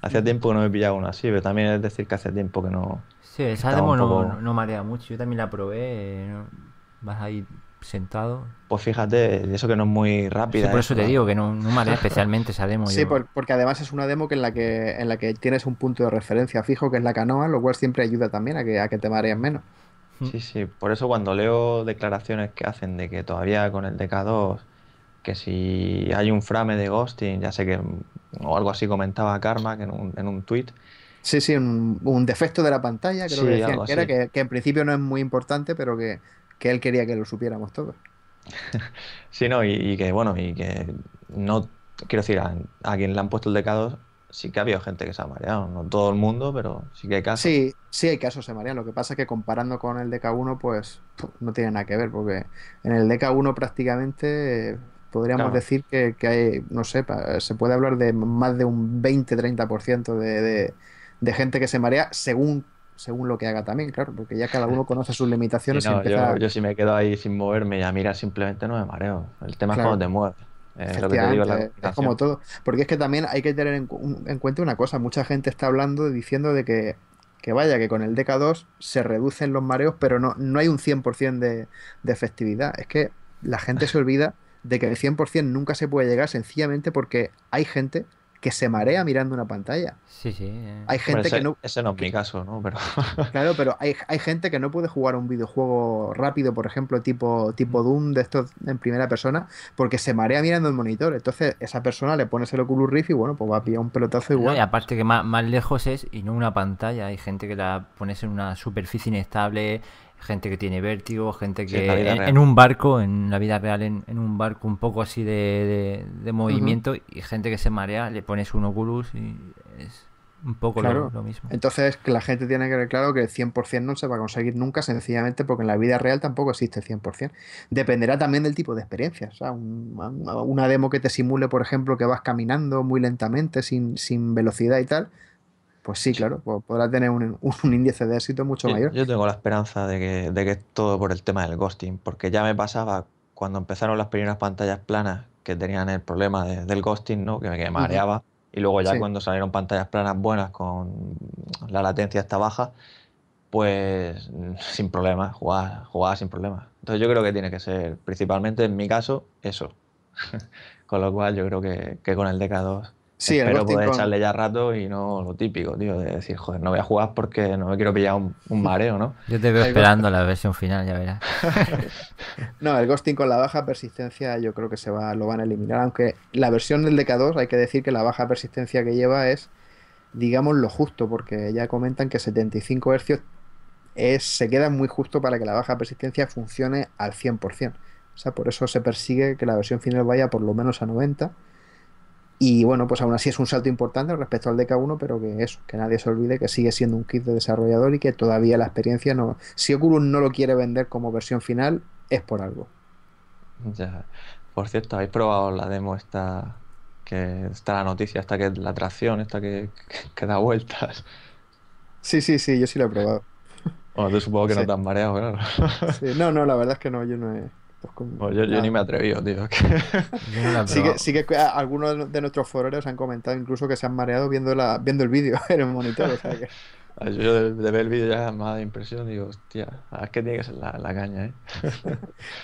Hacía tiempo que no me pillaba una así, pero también es decir que hace tiempo que no, Sí, esa demo no, marea mucho. Yo también la probé. Eh, vas ahí sentado. Pues fíjate, eso que no es muy rápida. por ¿eh? eso te digo que no, no marea especialmente esa demo. Sí, porque además es una demo que en la que en la que tienes un punto de referencia fijo que es la canoa, lo cual siempre ayuda también a que, a que te marees menos. Sí, sí, por eso cuando leo declaraciones que hacen de que todavía con el DK2, que si hay un frame de ghosting, ya sé que, o algo así comentaba Karma que en un, en un tweet, Sí, sí, un, defecto de la pantalla, creo que era, que, en principio no es muy importante, pero que, él quería que lo supiéramos todos. sí, no, y, que bueno, y que no, quiero decir, a, quien le han puesto el decado sí que ha habido gente que se ha mareado, no todo el mundo, pero sí que hay casos. Sí, sí hay casos se marean, lo que pasa es que comparando con el DK1 pues, pues no tiene nada que ver, porque en el DK1 prácticamente eh, podríamos decir que, que, hay, no sé, se puede hablar de más de un 20-30% de, de, de gente que se marea según según lo que haga también, claro, porque ya cada uno conoce sus limitaciones. y yo, yo, si me quedo ahí sin moverme y a mirar simplemente no me mareo. El tema es cuando te mueves. Eh, es como todo. Porque es que también hay que tener en, cuenta una cosa. Mucha gente está hablando, diciendo de que, vaya, que con el DK2 se reducen los mareos, pero no, no hay un 100% de, de efectividad. Es que la gente se olvida de que el 100% nunca se puede llegar sencillamente porque hay gente que se marea mirando una pantalla. Sí, sí. Eh. Hay gente que no. Ese no es mi caso, ¿no? claro, pero hay, gente que no puede jugar un videojuego rápido, por ejemplo, tipo, tipo Doom de estos en primera persona, porque se marea mirando el monitor. Entonces, esa persona le pones el Oculus Rift y bueno, pues va a pillar un pelotazo igual. y aparte que más, más lejos es y no una pantalla. Hay gente que la pones en una superficie inestable gente que tiene vértigo, gente que en, un barco, en la vida real, en, un barco un poco así de, movimiento y gente que se marea, le pones un Oculus y es un poco lo, mismo. Entonces, la gente tiene que ver claro que el 100% no se va a conseguir nunca, sencillamente porque en la vida real tampoco existe el 100%. Dependerá también del tipo de experiencia. O sea, una demo que te simule, por ejemplo, que vas caminando muy lentamente, sin, sin velocidad y tal, pues sí, claro, podrá tener un, índice de éxito mucho mayor. Yo tengo la esperanza de que, es todo por el tema del ghosting, porque ya me pasaba cuando empezaron las primeras pantallas planas que tenían el problema del ghosting, ¿no? que me, mareaba, y luego ya cuando salieron pantallas planas buenas con la latencia está baja, pues sin problema, jugaba, jugaba sin problema. Entonces yo creo que tiene que ser, principalmente en mi caso, eso. con lo cual yo creo que, que con el DK2 Sí, Espero echarle ya rato y no lo típico, tío, de decir, joder, no voy a jugar porque no me quiero pillar un, mareo, ¿no? Yo te veo esperando la versión final, ya verás. no, el ghosting con la baja persistencia yo creo que se va, lo van a eliminar, aunque la versión del DK2 hay que decir que la baja persistencia que lleva es, digamos, lo justo, porque ya comentan que 75 Hz se queda muy justo para que la baja persistencia funcione al 100%. O sea, por eso se persigue que la versión final vaya por lo menos a 90 y bueno, pues aún así es un salto importante respecto al DK1, pero que eso, que nadie se olvide que sigue siendo un kit de desarrollador y que todavía la experiencia no. Si Oculus no lo quiere vender como versión final, es por algo. Ya. Por cierto, ¿habéis probado la demo esta que está la noticia, esta que es la atracción, esta que, que, da vueltas? Sí, sí, sí, yo sí la he probado. Bueno, supongo que no te mareado, claro. No, no, la verdad es que no, yo no he. Pues yo, ni me atreví, tío. sí, que, algunos de nuestros foreros han comentado incluso que se han mareado viendo, la, viendo el vídeo en el monitor. Yo de, ver el vídeo ya Más de impresión, digo, hostia, ah, es que tiene que ser la, caña, ¿eh?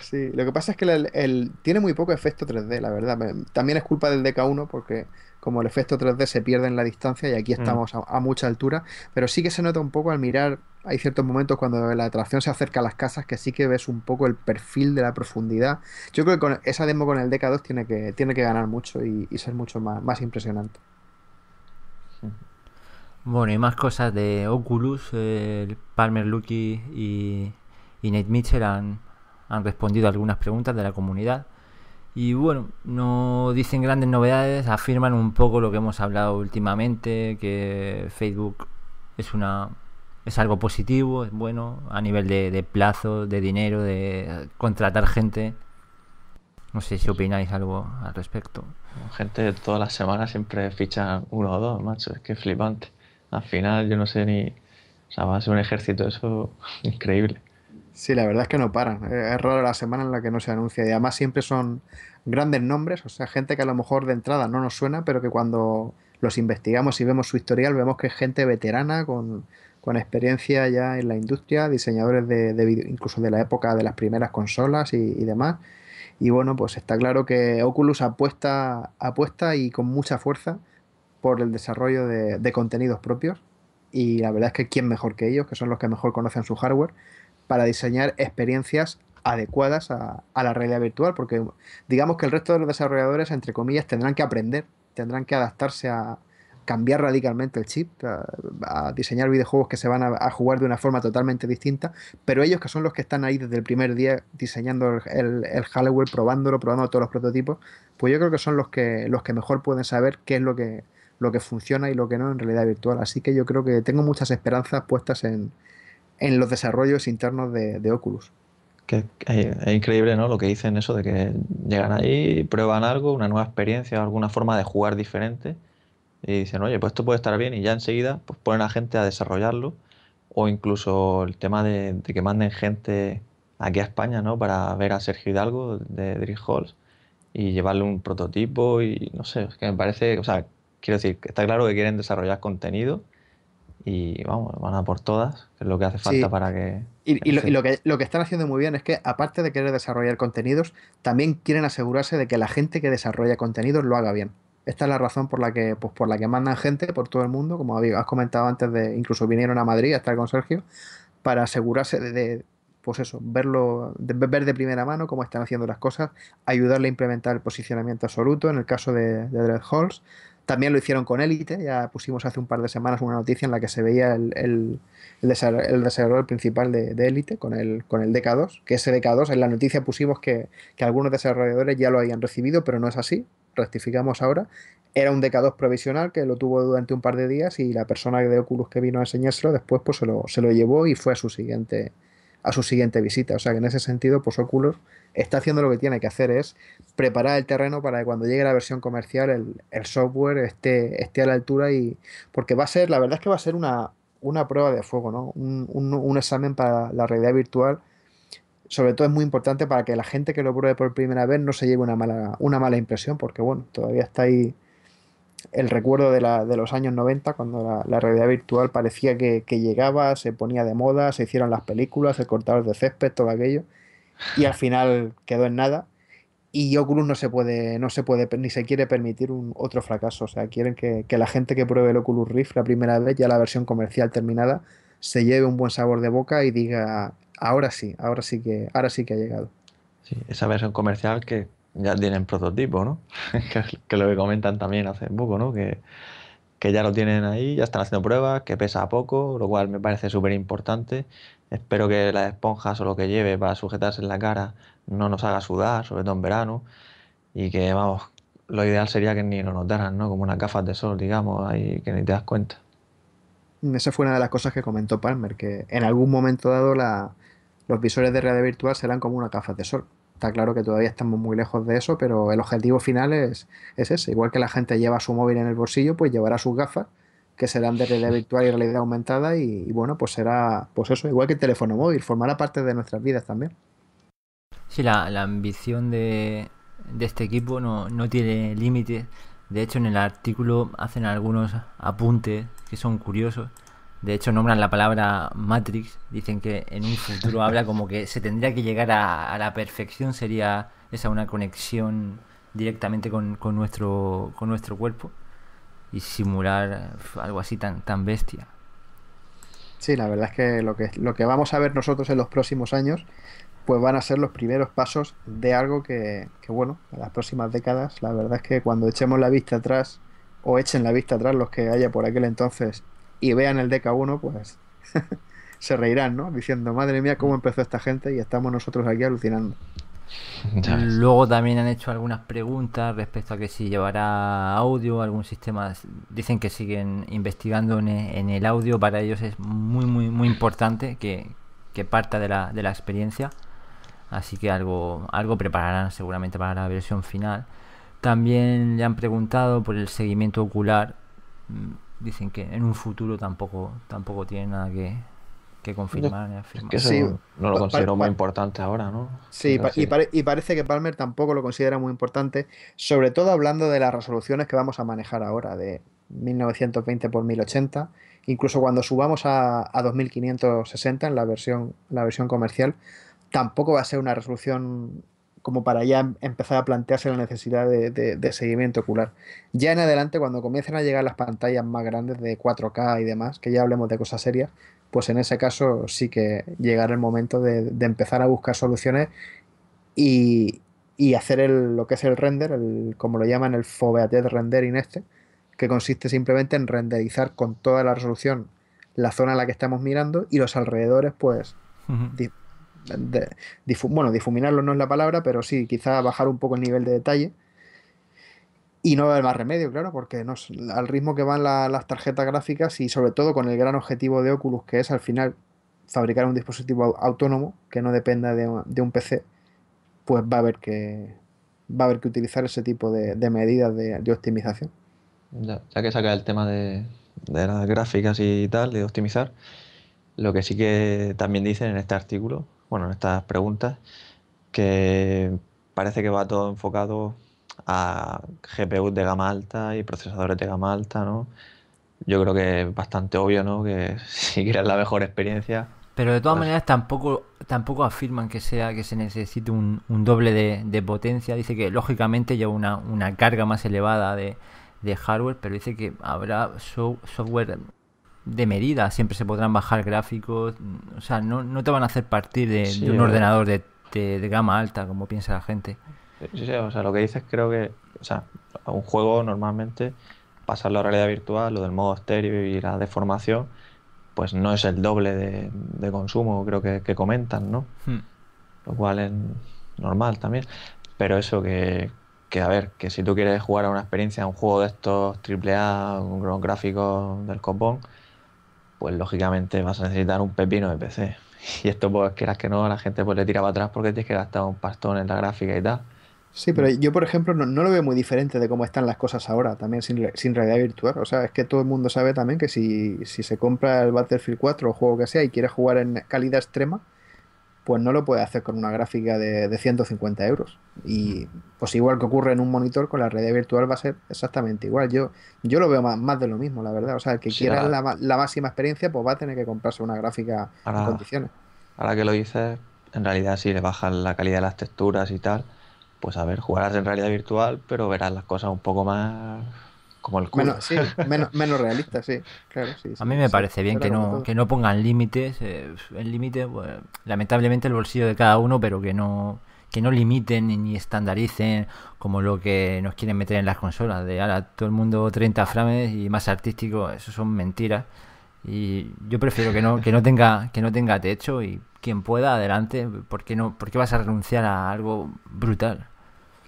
sí, lo que pasa es que tiene muy poco efecto 3D, la verdad. También es culpa del DK1 porque como el efecto 3D se pierde en la distancia y aquí mm. estamos a, mucha altura, pero sí que se nota un poco al mirar, hay ciertos momentos cuando la atracción se acerca a las casas que sí que ves un poco el perfil de la profundidad. Yo creo que con esa demo con el DK2 tiene que, tiene que ganar mucho y, ser mucho más, impresionante. Bueno, y más cosas de Oculus, eh, Palmer Lucky y, y Nate Mitchell han, han respondido algunas preguntas de la comunidad. Y bueno, no dicen grandes novedades, afirman un poco lo que hemos hablado últimamente, que Facebook es una es algo positivo, es bueno a nivel de, de plazo, de dinero, de contratar gente. No sé si opináis algo al respecto. Gente todas las semanas siempre fichan uno o dos, macho, es que flipante. Al final yo no sé ni... O sea, va a ser un ejército eso increíble. Sí, la verdad es que no paran. Eh, es raro la semana en la que no se anuncia. Y además siempre son grandes nombres, o sea, gente que a lo mejor de entrada no nos suena, pero que cuando los investigamos y vemos su historial, vemos que es gente veterana con, experiencia ya en la industria, diseñadores de, incluso de la época de las primeras consolas y, demás. Y bueno, pues está claro que Oculus apuesta, apuesta y con mucha fuerza por el desarrollo de, de contenidos propios. Y la verdad es que quién mejor que ellos, que son los que mejor conocen su hardware, para diseñar experiencias adecuadas a, la realidad virtual, porque digamos que el resto de los desarrolladores, entre comillas, tendrán que aprender, tendrán que adaptarse a cambiar radicalmente el chip, a, diseñar videojuegos que se van a, jugar de una forma totalmente distinta, pero ellos que son los que están ahí desde el primer día diseñando el, el hardware, probándolo, probando todos los prototipos, pues yo creo que son los que, los que mejor pueden saber qué es lo que, lo que funciona y lo que no en realidad virtual. Así que yo creo que tengo muchas esperanzas puestas en, en los desarrollos internos de, Oculus. Que, es, increíble, ¿no? Lo que dicen eso de que llegan ahí, prueban algo, una nueva experiencia, alguna forma de jugar diferente y dicen, oye, pues esto puede estar bien y ya enseguida pues ponen a gente a desarrollarlo o incluso el tema de, que manden gente aquí a España, ¿no? Para ver a Sergio Hidalgo de Drift Halls y llevarle un prototipo y no sé, es que me parece, o sea, quiero decir, está claro que quieren desarrollar contenido y vamos, van a por todas, que es lo que hace falta para que... Y, lo, que, lo, que, están haciendo muy bien es que, aparte de querer desarrollar contenidos, también quieren asegurarse de que la gente que desarrolla contenidos lo haga bien. Esta es la razón por la que, pues, por la que mandan gente por todo el mundo, como has comentado antes, de incluso vinieron a Madrid a estar con Sergio, para asegurarse de, pues eso, verlo, de, ver de primera mano cómo están haciendo las cosas, ayudarle a implementar el posicionamiento absoluto en el caso de, de Dread Halls, también lo hicieron con Elite, ya pusimos hace un par de semanas una noticia en la que se veía el, el, desarrollador principal de, Elite con el, con el DK2, que ese DK2 en la noticia pusimos que, algunos desarrolladores ya lo habían recibido, pero no es así, rectificamos ahora. Era un DK2 provisional que lo tuvo durante un par de días y la persona de Oculus que vino a enseñárselo después pues se lo, se lo llevó y fue a su siguiente a su siguiente visita. O sea que en ese sentido, pues Oculus está haciendo lo que tiene que hacer, es preparar el terreno para que cuando llegue la versión comercial el, software esté, esté a la altura y... Porque va a ser, la verdad es que va a ser una, una prueba de fuego, ¿no? Un, examen para la realidad virtual. Sobre todo es muy importante para que la gente que lo pruebe por primera vez no se lleve una mala, una mala impresión, porque bueno, todavía está ahí el recuerdo de, la, de, los años 90, cuando la, realidad virtual parecía que, llegaba, se ponía de moda, se hicieron las películas, se cortaron de césped, todo aquello, y al final quedó en nada. Y Oculus no se puede, no se puede, ni se quiere permitir un otro fracaso. O sea, quieren que, la gente que pruebe el Oculus Rift la primera vez, ya la versión comercial terminada, se lleve un buen sabor de boca y diga, ahora sí, ahora sí que, ahora sí que ha llegado. esa versión comercial que ya tienen prototipo, ¿no? que, lo que comentan también hace poco, ¿no? Que, ya lo tienen ahí, ya están haciendo pruebas, que pesa poco, lo cual me parece súper importante. Espero que las esponjas o lo que lleve para sujetarse en la cara no nos haga sudar, sobre todo en verano. Y que, vamos, lo ideal sería que ni lo notaran, ¿no? Como unas gafas de sol, digamos, ahí que ni te das cuenta. Esa fue una de las cosas que comentó Palmer, que en algún momento dado los visores de realidad virtual serán como unas gafas de sol. Está claro que todavía estamos muy lejos de eso, pero el objetivo final es, ese. Igual que la gente lleva su móvil en el bolsillo, pues llevará sus gafas que serán de realidad virtual y realidad aumentada y, bueno, pues será, pues eso, igual que el teléfono móvil, formará parte de nuestras vidas también. Sí, la, ambición de, este equipo no, no tiene límites. De hecho, en el artículo hacen algunos apuntes que son curiosos. De hecho, nombran la palabra Matrix. Dicen que en un futuro habla como que se tendría que llegar a, la perfección, sería esa una conexión directamente con, nuestro, con nuestro cuerpo y simular algo así tan, tan bestia. Sí, la verdad es que lo, que lo que vamos a ver nosotros en los próximos años pues van a ser los primeros pasos de algo que, que, bueno, en las próximas décadas, la verdad es que cuando echemos la vista atrás, o echen la vista atrás los que haya por aquel entonces y vean el DK1, pues se reirán, ¿no? Diciendo, madre mía, cómo empezó esta gente y estamos nosotros aquí alucinando. Mm. Luego también han hecho algunas preguntas respecto a que si llevará audio, algún sistema. Dicen que siguen investigando e, en, el audio. Para ellos es muy, muy, muy importante que, que parta de la, de la, experiencia. Así que algo, algo prepararán seguramente para la versión final. También le han preguntado por el seguimiento ocular mm, dicen que en un futuro tampoco, tampoco tiene nada que, que confirmar. Es que no, lo considero muy importante ahora, ¿no? Sí, y, y, parece que Palmer tampoco lo considera muy importante, sobre todo hablando de las resoluciones que vamos a manejar ahora, de 1920 por 1080, incluso cuando subamos a, a 2560 en la versión, la versión comercial, tampoco va a ser una resolución como para ya em, empezar a plantearse la necesidad de, seguimiento ocular. Ya en adelante, cuando comiencen a llegar las pantallas más grandes de 4K y demás, que ya hablemos de cosas serias, pues en ese caso sí que llegará el momento de, empezar a buscar soluciones y, hacer el, lo que es el render, el, como lo llaman el Foveated Rendering este, que consiste simplemente en renderizar con toda la resolución la zona en la que estamos mirando y los alrededores, pues, bueno, difuminarlo no es la palabra, pero sí, quizá bajar un poco el nivel de detalle. Y no va haber más remedio, claro, porque no, al ritmo que van las tarjetas gráficas y sobre todo con el gran objetivo de Oculus, que es al final fabricar un dispositivo autónomo que no dependa de, un PC, pues va a haber que, va a haber que utilizar ese tipo de, medidas de, optimización. Ya, ya, que saca el tema de las gráficas y tal, de optimizar, lo que sí que también dicen en este artículo bueno, estas preguntas, que parece que va todo enfocado a GPUs de gama alta y procesadores de gama alta, ¿no? Yo creo que es bastante obvio, ¿no? Que si quieres la mejor experiencia. Pero de todas pues maneras tampoco, tampoco afirman que sea que se necesite un, doble de, potencia. Dice que lógicamente lleva una, carga más elevada de, hardware, pero dice que habrá software de medida. Siempre se podrán bajar gráficos. O sea, no, te van a hacer partir de, un ordenador de, gama alta, como piensa la gente. o sea, lo que dices creo que, o sea, un juego normalmente pasarlo a realidad virtual, lo del modo estéreo y la deformación, pues no es el doble de, consumo, creo que, comentan, ¿no? Hmm. Lo cual es normal también. Pero eso que, que a ver, que si tú quieres jugar a una experiencia, a un juego de estos AAA, con gráficos del copón, pues lógicamente vas a necesitar un pepino de PC. Y esto, pues quieras que no, la gente pues le para atrás porque tienes que gastar un pastón en la gráfica y tal. Sí, pero yo, por ejemplo, no, lo veo muy diferente de cómo están las cosas ahora, también sin, sin, realidad virtual. O sea, es que todo el mundo sabe también que si, si se compra el Battlefield 4 o juego que sea y quiere jugar en calidad extrema, pues no lo puede hacer con una gráfica de, 150 euros. Y mm. pues igual que ocurre en un monitor, con la red virtual va a ser exactamente igual. Yo, yo lo veo más, más de lo mismo, la verdad. O sea, el que quiera la, la, máxima experiencia, pues va a tener que comprarse una gráfica en condiciones. Ahora que lo dices, en realidad si le bajan la calidad de las texturas y tal, pues a ver, jugarás en realidad virtual, pero verás las cosas un poco más Menos, realista, sí. a mí me parece bien que no, que no pongan límites. Eh, el límite, lamentablemente, el bolsillo de cada uno, pero que no que no limiten ni estandaricen como lo que nos quieren meter en las consolas. De ahora todo el mundo 30 frames y más artístico, eso son mentiras. Y yo prefiero que no, que no tenga, que no tenga techo y quien pueda, adelante, porque no, porque vas a renunciar a algo brutal?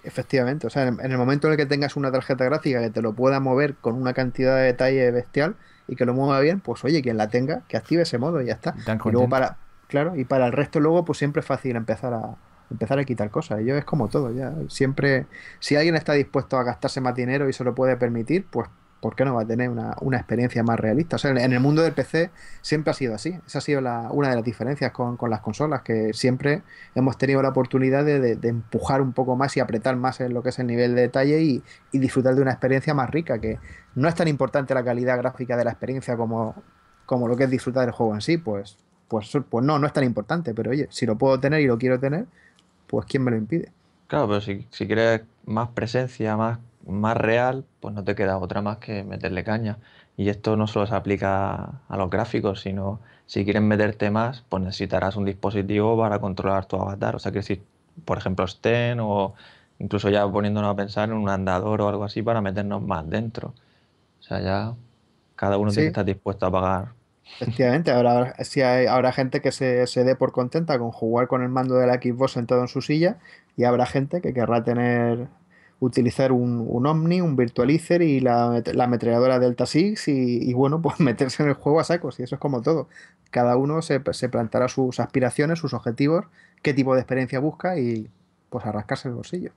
Efectivamente, o sea, en el momento en el que tengas una tarjeta gráfica que te lo pueda mover con una cantidad de detalle bestial y que lo mueva bien, pues oye, quien la tenga, que active ese modo y ya está. Tan y luego para, claro, y para el resto luego, pues siempre es fácil empezar a empezar a quitar cosas. Ello es como todo, ya. Siempre, si alguien está dispuesto a gastarse más dinero y se lo puede permitir, pues ¿por qué no va a tener una, experiencia más realista? O sea, en, el mundo del PC siempre ha sido así. Esa ha sido una de las diferencias con, las consolas, que siempre hemos tenido la oportunidad de, empujar un poco más y apretar más en lo que es el nivel de detalle y, disfrutar de una experiencia más rica, que no es tan importante la calidad gráfica de la experiencia como, como lo que es disfrutar del juego en sí, pues, pues, pues no, no es tan importante, pero oye, si lo puedo tener y lo quiero tener, pues ¿quién me lo impide? Claro, pero si, si quieres más presencia, más más real, pues no te queda otra más que meterle caña. Y esto no solo se aplica a los gráficos, sino si quieres meterte más, pues necesitarás un dispositivo para controlar tu avatar. O sea, que si, por ejemplo, Sten o incluso ya poniéndonos a pensar en un andador o algo así para meternos más dentro. O sea, ya cada uno tiene que estar dispuesto a pagar. Efectivamente, ahora hay, habrá gente que se, se dé por contenta con jugar con el mando de la Xbox sentado en su silla y habrá gente que querrá tener utilizar un, un Omni, un Virtualizer y la, la ametralladora Delta Six y, bueno, pues meterse en el juego a sacos y eso es como todo. Cada uno se, se plantará sus aspiraciones, sus objetivos, qué tipo de experiencia busca y pues arrascarse el bolsillo.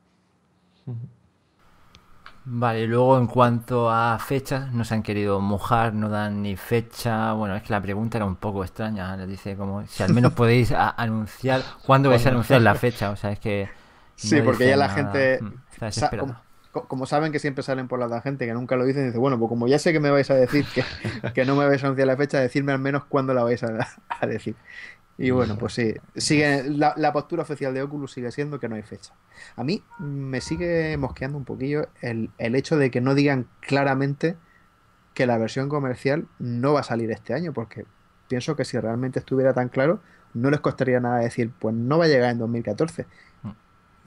Vale, luego en cuanto a fechas, no se han querido mojar, no dan ni fecha. Bueno, es que la pregunta era un poco extraña. Les dice como si al menos podéis anunciar cuándo vais a anunciar la fecha. O sea, es que. sí, porque ya la gente como, saben que siempre salen por la gente, que nunca lo dicen, dice, bueno, pues como ya sé que me vais a decir que, que no me vais a anunciar la fecha, decirme al menos cuándo la vais a, decir. Y bueno, pues sí, sigue, la, postura oficial de Oculus sigue siendo que no hay fecha. A mí me sigue mosqueando un poquillo el, el, hecho de que no digan claramente que la versión comercial no va a salir este año, porque pienso que si realmente estuviera tan claro, no les costaría nada decir, pues no va a llegar en 2014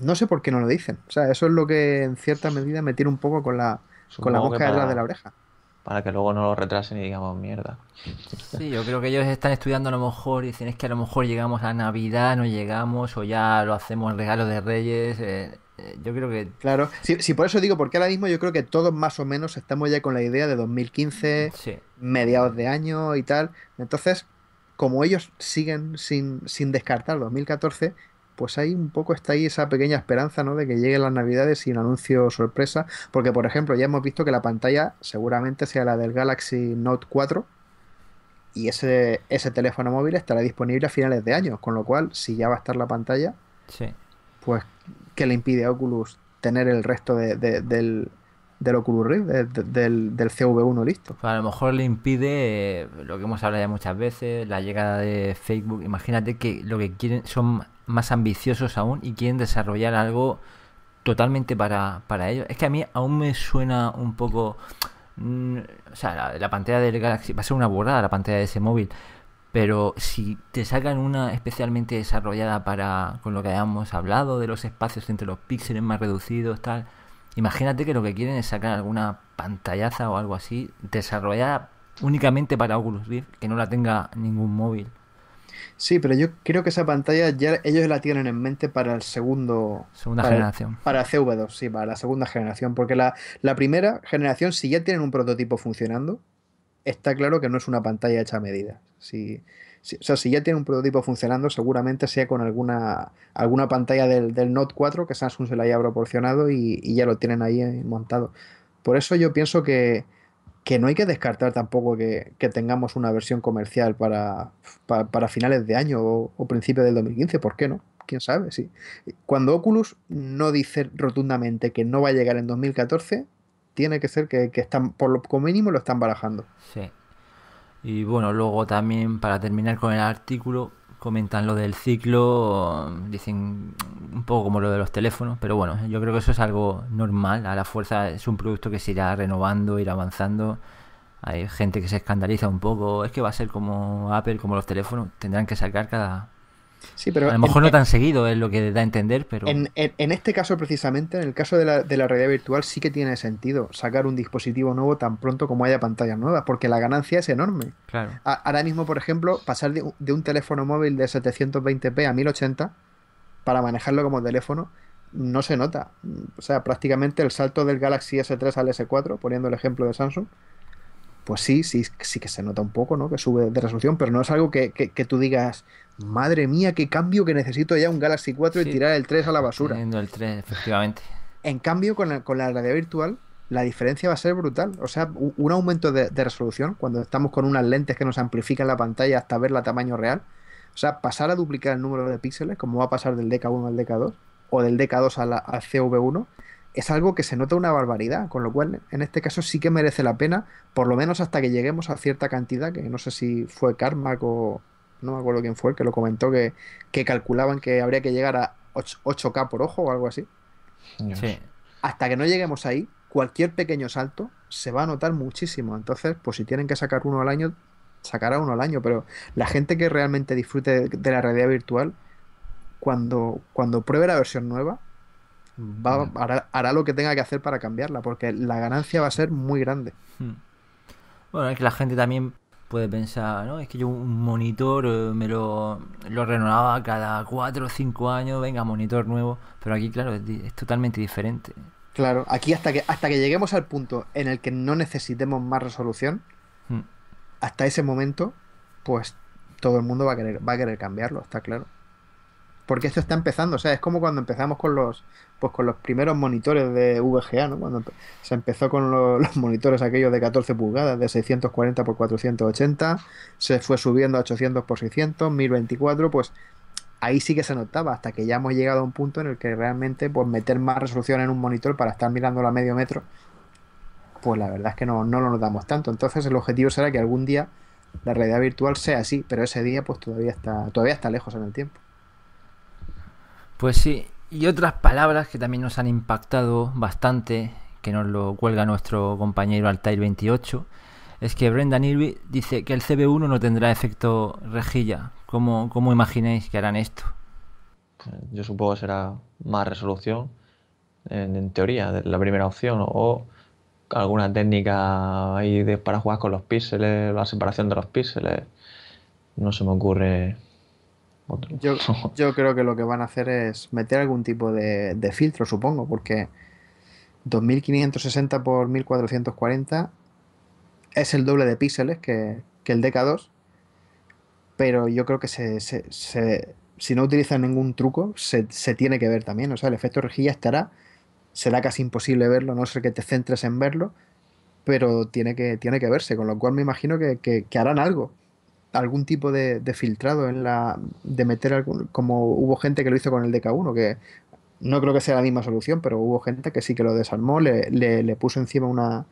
no sé por qué no lo dicen. O sea, eso es lo que en cierta medida me tira un poco con la, con la mosca detrás de la oreja. Para que luego no lo retrasen y digamos mierda. Sí, yo creo que ellos están estudiando a lo mejor y dicen es que a lo mejor llegamos a Navidad, no llegamos o ya lo hacemos en regalo de Reyes. Eh, eh, yo creo que. Claro, si, sí, por eso digo, porque ahora mismo yo creo que todos más o menos estamos ya con la idea de 2015, mediados de año y tal. Entonces, como ellos siguen sin, sin descartar 2014, pues ahí un poco está ahí esa pequeña esperanza, ¿no? De que lleguen las navidades sin anuncio sorpresa, porque por ejemplo ya hemos visto que la pantalla seguramente sea la del Galaxy Note 4 y ese, ese teléfono móvil estará disponible a finales de año, con lo cual si ya va a estar la pantalla, pues ¿qué le impide a Oculus tener el resto del, de lo que del, del, CV1 listo. Pues a lo mejor le impide eh, lo que hemos hablado ya muchas veces, la llegada de Facebook. Imagínate que lo que quieren son más ambiciosos aún y quieren desarrollar algo totalmente para, para ellos. Es que a mí aún me suena un poco... Mm, o sea, la, pantalla del Galaxy va a ser una burrada la pantalla de ese móvil. Pero si te sacan una especialmente desarrollada para con lo que habíamos hablado de los espacios entre los píxeles más reducidos, tal, Imagínate que lo que quieren es sacar alguna pantallaza o algo así, desarrollada únicamente para Oculus Rift, que no la tenga ningún móvil. Sí, pero yo creo que esa pantalla ya ellos la tienen en mente para el segundo. Segunda generación. Para CV2, sí, para la segunda generación. Porque la, la, primera generación, si ya tienen un prototipo funcionando, está claro que no es una pantalla hecha a medida. sí o sea, si ya tiene un prototipo funcionando, seguramente sea con alguna, alguna pantalla del, del Note 4 que Samsung se la haya proporcionado y, ya lo tienen ahí eh, montado. Por eso yo pienso que, que no hay que descartar tampoco que, tengamos una versión comercial para, para, finales de año o, principios del 2015, ¿por qué no? quién sabe, sí. Cuando Oculus no dice rotundamente que no va a llegar en 2014, tiene que ser que, están, por lo mínimo, lo están barajando. Sí. Y bueno, luego también para terminar con el artículo, comentan lo del ciclo, dicen un poco como lo de los teléfonos, pero bueno, yo creo que eso es algo normal, a la fuerza es un producto que se irá renovando, irá avanzando. Hay gente que se escandaliza un poco, es que va a ser como Apple, como los teléfonos, tendrán que sacar cada Sí, pero a lo mejor no e- tan seguido es lo que da a entender, pero... En, este caso precisamente, en el caso de la, de realidad virtual, sí que tiene sentido sacar un dispositivo nuevo tan pronto como haya pantallas nuevas, porque la ganancia es enorme. ahora mismo, por ejemplo, pasar de, un teléfono móvil de 720p a 1080 para manejarlo como teléfono no se nota. O sea, prácticamente el salto del Galaxy S3 al S4, poniendo el ejemplo de Samsung, pues sí, sí, sí que se nota un poco, ¿no? Que sube de resolución, pero no es algo que tú digas, madre mía, qué cambio que necesito ya un Galaxy 4 y tirar el 3 a la basura. el 3, efectivamente. En cambio, con la, con la realidad virtual, la diferencia va a ser brutal. O sea, un aumento de, resolución cuando estamos con unas lentes que nos amplifican la pantalla hasta verla a tamaño real. O sea, pasar a duplicar el número de píxeles, como va a pasar del DK1 al DK2 o del DK2 al, al CV1, es algo que se nota una barbaridad. Con lo cual, en este caso sí que merece la pena, por lo menos hasta que lleguemos a cierta cantidad, que no sé si fue Carmack o, no me acuerdo quién fue el que lo comentó, que, calculaban que habría que llegar a 8, k por ojo o algo así. Hasta que no lleguemos ahí, cualquier pequeño salto se va a notar muchísimo. Entonces, pues si tienen que sacar uno al año, sacará uno al año. Pero la gente que realmente disfrute de la realidad virtual, cuando, cuando pruebe la versión nueva, va, mm. hará, lo que tenga que hacer para cambiarla, porque la ganancia va a ser muy grande. Mm. Bueno, es que la gente también puede pensar, ¿no? Es que yo un monitor eh, me lo, lo, renovaba cada cuatro o cinco años, venga, monitor nuevo, pero aquí, claro, es, totalmente diferente. Claro, aquí hasta que, hasta que lleguemos al punto en el que no necesitemos más resolución, hmm. hasta ese momento, pues todo el mundo va a querer, va a querer cambiarlo, está claro. Porque esto está empezando, o sea, es como cuando empezamos con los pues con los primeros monitores de VGA, ¿no? Cuando se empezó con los, monitores aquellos de 14 pulgadas, de 640 x 480, se fue subiendo a 800 x 600, 1024, pues ahí sí que se notaba, hasta que ya hemos llegado a un punto en el que realmente, pues meter más resolución en un monitor para estar mirándolo a medio metro, pues la verdad es que no, no lo notamos tanto. Entonces el objetivo será que algún día la realidad virtual sea así, pero ese día pues todavía está, todavía está lejos en el tiempo. Pues sí, y otras palabras que también nos han impactado bastante, que nos lo cuelga nuestro compañero Altair28, es que Brendan Irby dice que el CB1 no tendrá efecto rejilla. ¿Cómo, cómo imagináis que harán esto? Yo supongo que será más resolución, en, teoría, la primera opción, o alguna técnica ahí de, para jugar con los píxeles, la separación de los píxeles. No se me ocurre yo, yo, creo que lo que van a hacer es meter algún tipo de, filtro, supongo, porque 2560 por 1440 es el doble de píxeles que, el DK2, pero yo creo que si no utilizan ningún truco, se, tiene que ver también. O sea, el efecto rejilla estará, será casi imposible verlo, no sé que te centres en verlo, pero tiene que, tiene que verse, con lo cual me imagino que harán algo algún tipo de, de, filtrado en la de meter algún, como hubo gente que lo hizo con el DK1 que no creo que sea la misma solución pero hubo gente que sí que lo desarmó le, le, puso encima una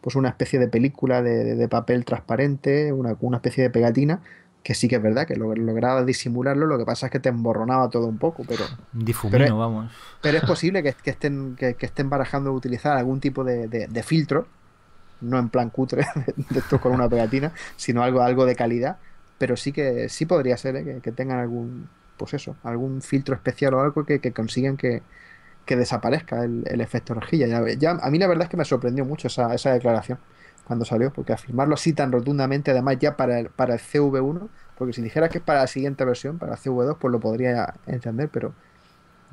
pues una especie de película de, papel transparente una, especie de pegatina que sí que es verdad que lo, lograba disimularlo lo que pasa es que te emborronaba todo un poco pero es, vamos pero es posible que, estén que, que, estén barajando utilizar algún tipo de, filtro no en plan cutre, de esto con una pegatina, sino algo, algo de calidad. Pero sí que sí podría ser ¿eh? que, tengan algún, pues eso, algún filtro especial o algo que, consigan que, desaparezca el, efecto rejilla. Ya, a mí la verdad es que me sorprendió mucho esa, esa declaración cuando salió, porque afirmarlo así tan rotundamente, además ya para el, para el CV1, porque si dijera que es para la siguiente versión, para el CV2, pues lo podría entender, pero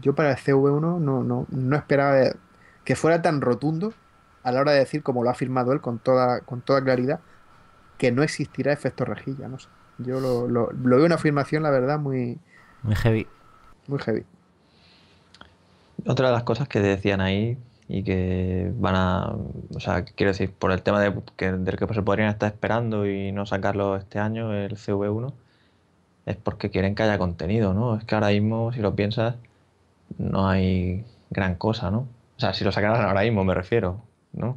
yo para el CV1 no, no, no esperaba que fuera tan rotundo a la hora de decir, como lo ha afirmado él con toda, con toda claridad, que no existirá efecto rejilla. No sé. Yo lo, lo, veo una afirmación, la verdad, muy. Muy heavy. Muy heavy. Otra de las cosas que decían ahí y que van a. O sea, quiero decir, por el tema de que, del que se podrían estar esperando y no sacarlo este año, el CV1, es porque quieren que haya contenido, ¿no? Es que ahora mismo, si lo piensas, no hay gran cosa, ¿no? O sea, si lo sacaran ahora mismo, me refiero. ¿no?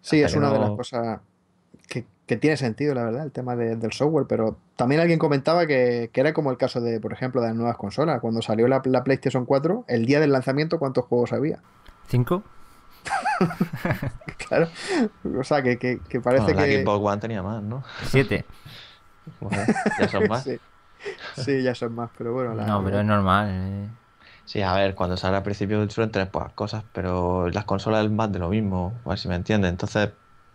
Sí, es una de las cosas que, tiene sentido, la verdad, el tema del software, pero también alguien comentaba que, era como el caso de, por ejemplo, de las nuevas consolas. Cuando salió la, PlayStation 4, el día del lanzamiento, ¿cuántos juegos había? ¿Cinco? claro. O sea, que, parece que parece la que. Xbox One tenía más, ¿no? Siete. ya son más. sí. ya son más, pero bueno. No, pero es normal. Eh. Sí, a ver, cuando sale al principio del suelen tres cosas, pero las consolas es más de lo mismo, a ver si me entiendes. Entonces,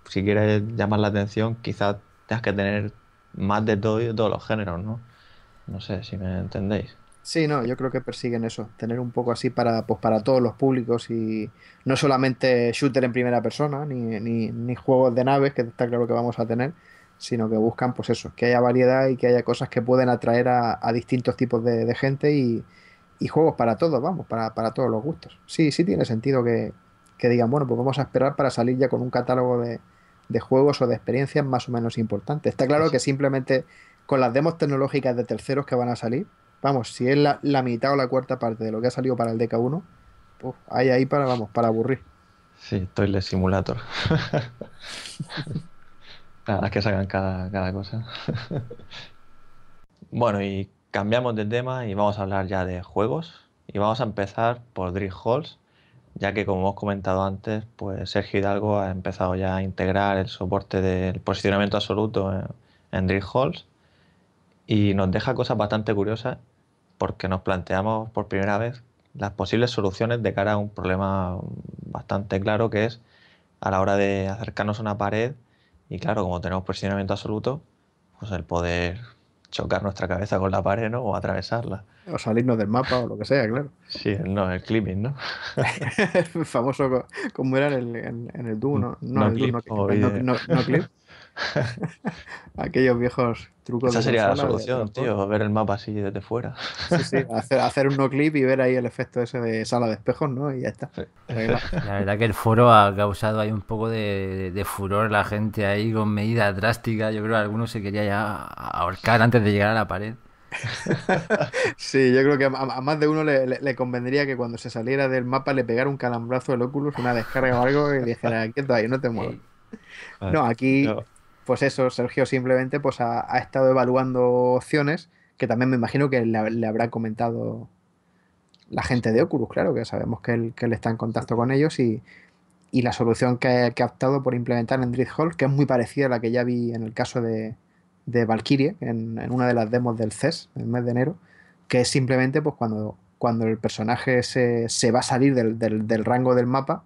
si quieres llamar la atención, quizás tengas que tener más de todo todos los géneros, ¿no? No sé si me entendéis. Sí, no, yo creo que persiguen eso, tener un poco así para, pues para todos los públicos y no solamente shooter en primera persona, ni, ni, ni juegos de naves, que está claro que vamos a tener, sino que buscan pues eso, que haya variedad y que haya cosas que pueden atraer a, distintos tipos de gente y, y juegos para todos, vamos, para, para, todos los gustos. Sí, sí tiene sentido que, que, digan, bueno, pues vamos a esperar para salir ya con un catálogo de, juegos o de experiencias más o menos importantes. Está claro que simplemente con las demos tecnológicas de terceros que van a salir, vamos, si es la, mitad o la cuarta parte de lo que ha salido para el DK1, pues hay ahí para, vamos, para aburrir. Sí, de Simulator. Nada, que sacan cada, cada cosa. bueno, y cambiamos de tema y vamos a hablar ya de juegos. Y vamos a empezar por Drift Halls, ya que como hemos comentado antes, pues Sergio Hidalgo ha empezado ya a integrar el soporte del posicionamiento absoluto en, Drift Halls. Y nos deja cosas bastante curiosas porque nos planteamos por primera vez las posibles soluciones de cara a un problema bastante claro que es a la hora de acercarnos a una pared y claro, como tenemos posicionamiento absoluto, pues el poder chocar nuestra cabeza con la pared o atravesarla. O salirnos del mapa o lo que sea, claro. Sí, no, el clipping, ¿no? el famoso, como era el, en, el Doom ¿no? No, el clip, no, clip. Aquellos viejos trucos. Esa sería la solución, tío, ver el mapa así desde fuera. Sí, sí, hacer, hacer, un no clip y ver ahí el efecto ese de sala de espejos, ¿no? Y ya está. La verdad que el foro ha causado ahí un poco de, de, furor la gente ahí con medidas drásticas. Yo creo que algunos se quería ya ahorcar antes de llegar a la pared. sí, yo creo que a, más de uno le, convendría que cuando se saliera del mapa le pegara un calambrazo el Oculus, una descarga o algo, y dijera, quieto ahí, no te muevas. No, aquí, pues eso, Sergio simplemente pues ha, estado evaluando opciones que también me imagino que le, habrá comentado la gente de Oculus, claro, que sabemos que él, está en contacto con ellos y, la solución que, que, ha optado por implementar en Drift Hall, que es muy parecida a la que ya vi en el caso de, de Valkyrie en, en, una de las demos del CES, en el mes de enero, que es simplemente pues, cuando, cuando el personaje se, se va a salir del, del, del, rango del mapa,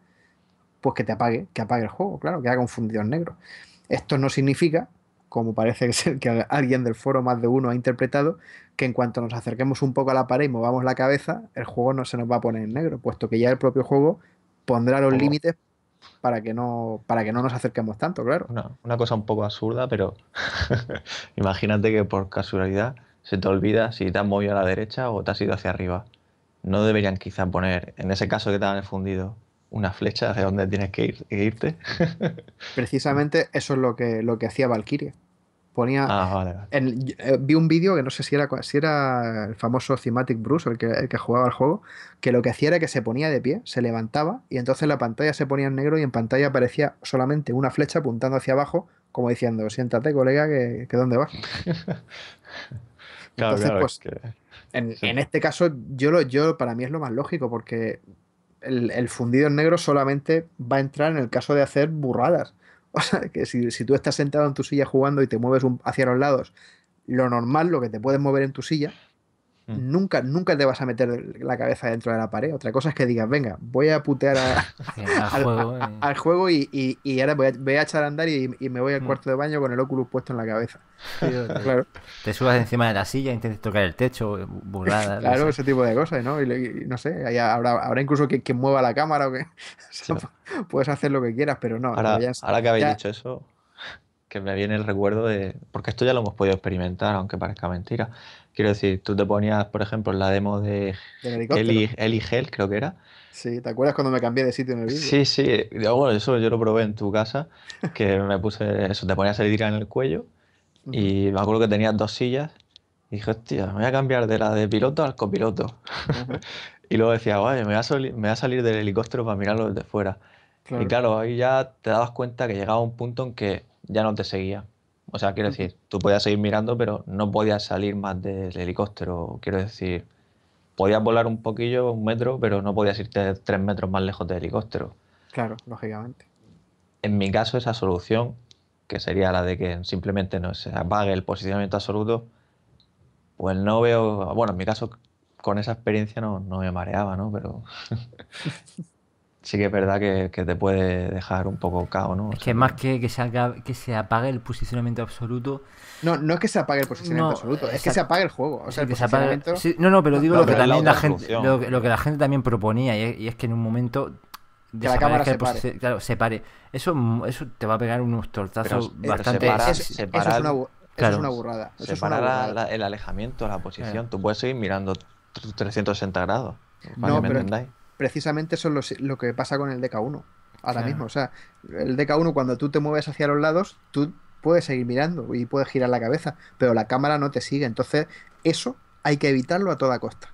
pues que te apague, que apague el juego, claro, que haga un en negro. Esto no significa, como parece que alguien del foro más de uno ha interpretado, que en cuanto nos acerquemos un poco a la pared y movamos la cabeza, el juego no se nos va a poner en negro, puesto que ya el propio juego pondrá los límites para que no, para que no nos acerquemos tanto, claro. Una, cosa un poco absurda, pero imagínate que por casualidad se te olvida si te has movido a la derecha o te has ido hacia arriba. No deberían quizá poner, en ese caso que te han fundido, una flecha hacia donde tienes que ir, irte. Precisamente eso es lo que, lo que hacía Valkyrie. Ponía. Ah, en, eh, vi un vídeo que no sé si era, si era el famoso Thematic Bruce, el que, el que jugaba el juego, que lo que hacía era que se ponía de pie, se levantaba y entonces la pantalla se ponía en negro y en pantalla aparecía solamente una flecha apuntando hacia abajo, como diciendo: Siéntate, colega, que, dónde vas. Entonces, pues, en, este caso, yo, lo, yo para mí es lo más lógico, porque el, fundido en negro solamente va a entrar en el caso de hacer burradas que si, si tú estás sentado en tu silla jugando y te mueves hacia los lados, lo normal, lo que te puedes mover en tu silla, Mm. Nunca, nunca te vas a meter la cabeza dentro de la pared. Otra cosa es que digas, venga, voy a putear eh. al, juego, y, ahora voy, a, echar a andar y, me voy al mm. cuarto de baño con el Oculus puesto en la cabeza. Te subas encima de la silla, intentes tocar el techo, eh, burlada. claro, ese tipo de cosas, ¿no? Y, no sé, habrá, incluso que, mueva la cámara o que. puedes hacer lo que quieras, pero no. Ahora, que habéis dicho eso, que me viene el recuerdo de. Porque esto ya lo hemos podido experimentar, aunque parezca mentira Quiero decir, tú te ponías, por ejemplo, la demo de Eli, Eli Hell, creo que era. Sí, ¿te acuerdas cuando me cambié de sitio en el vídeo? Sí, sí. Bueno, eso yo lo probé en tu casa, que me puse eso, te ponías el tira en el cuello y me acuerdo que tenías dos sillas y dije, hostia, me voy a cambiar de la de piloto al copiloto. y luego decía, vaya, me, voy a salir del helicóptero para mirarlo desde fuera. Y claro, ahí ya te dabas cuenta que llegaba un punto en que ya no te seguía. O sea, quiero decir, tú podías seguir mirando, pero no podías salir más del helicóptero. Quiero decir, podías volar un poquillo, un metro, pero no podías irte tres metros más lejos del helicóptero. Claro, lógicamente. En mi caso, esa solución, que sería la de que simplemente no se apague el posicionamiento absoluto, pues no veo. Bueno, en mi caso, con esa experiencia no, no me mareaba, ¿no? Pero. sí que es verdad que, que te puede dejar un poco cao, ¿no? es que más que, que, se que se apague el posicionamiento absoluto. No, no es que se apague el posicionamiento absoluto, es que se apague el juego. O sea, el posicionamiento... no, no, pero digo lo, que también la, gente, lo, que la gente también proponía, y, es que en un momento que la cámara se pare. Claro, se pare. Eso, eso te va a pegar unos tortazos bastante... eso, es una, eso es una burrada. Eso es una burrada. el alejamiento, la posición. Eh. Tú puedes seguir mirando 360 grados. Para que me entendáis precisamente eso es lo, que pasa con el DK1 ahora mismo. O sea, el DK1 cuando tú te mueves hacia los lados, tú puedes seguir mirando y puedes girar la cabeza, pero la cámara no te sigue. Entonces, eso hay que evitarlo a toda costa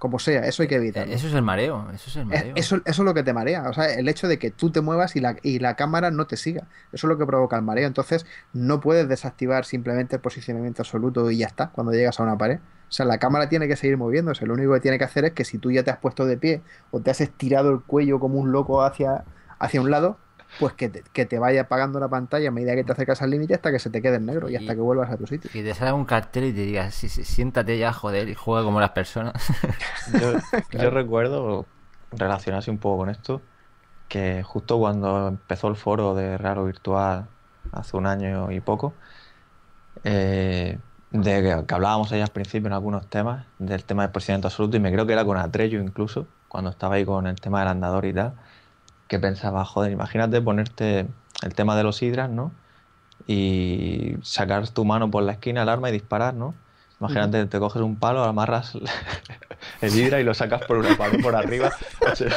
como sea, eso hay que eh, evitar Eso es el mareo, eso es el eh, Eso, es lo que te marea, o sea, el hecho de que tú te muevas y la, y la cámara no te siga, eso es lo que provoca el mareo, entonces no puedes desactivar simplemente el posicionamiento absoluto y ya está, cuando llegas a una pared. O sea, la cámara tiene que seguir moviéndose, lo único que tiene que hacer es que si tú ya te has puesto de pie o te has estirado el cuello como un loco hacia, hacia un lado, pues que te, que te vaya apagando la pantalla a medida que te acercas al límite hasta que se te quede en negro y, hasta que vuelvas a tu sitio. y te sale un cartel y te digas, sí, siéntate ya, joder, y juega como las personas. yo, recuerdo, relacionarse un poco con esto, que justo cuando empezó el foro de Raro Virtual hace un año y poco, eh, de que, hablábamos allá al principio en algunos temas, del tema del presidente absoluto, y me creo que era con Atrello incluso, cuando estaba ahí con el tema del andador y tal, que pensaba, joder, imagínate ponerte el tema de los hidras, ¿no? Y sacar tu mano por la esquina, el arma y disparar, ¿no? Imagínate, te coges un palo, amarras el hidra y lo sacas por una palo por arriba. O sea,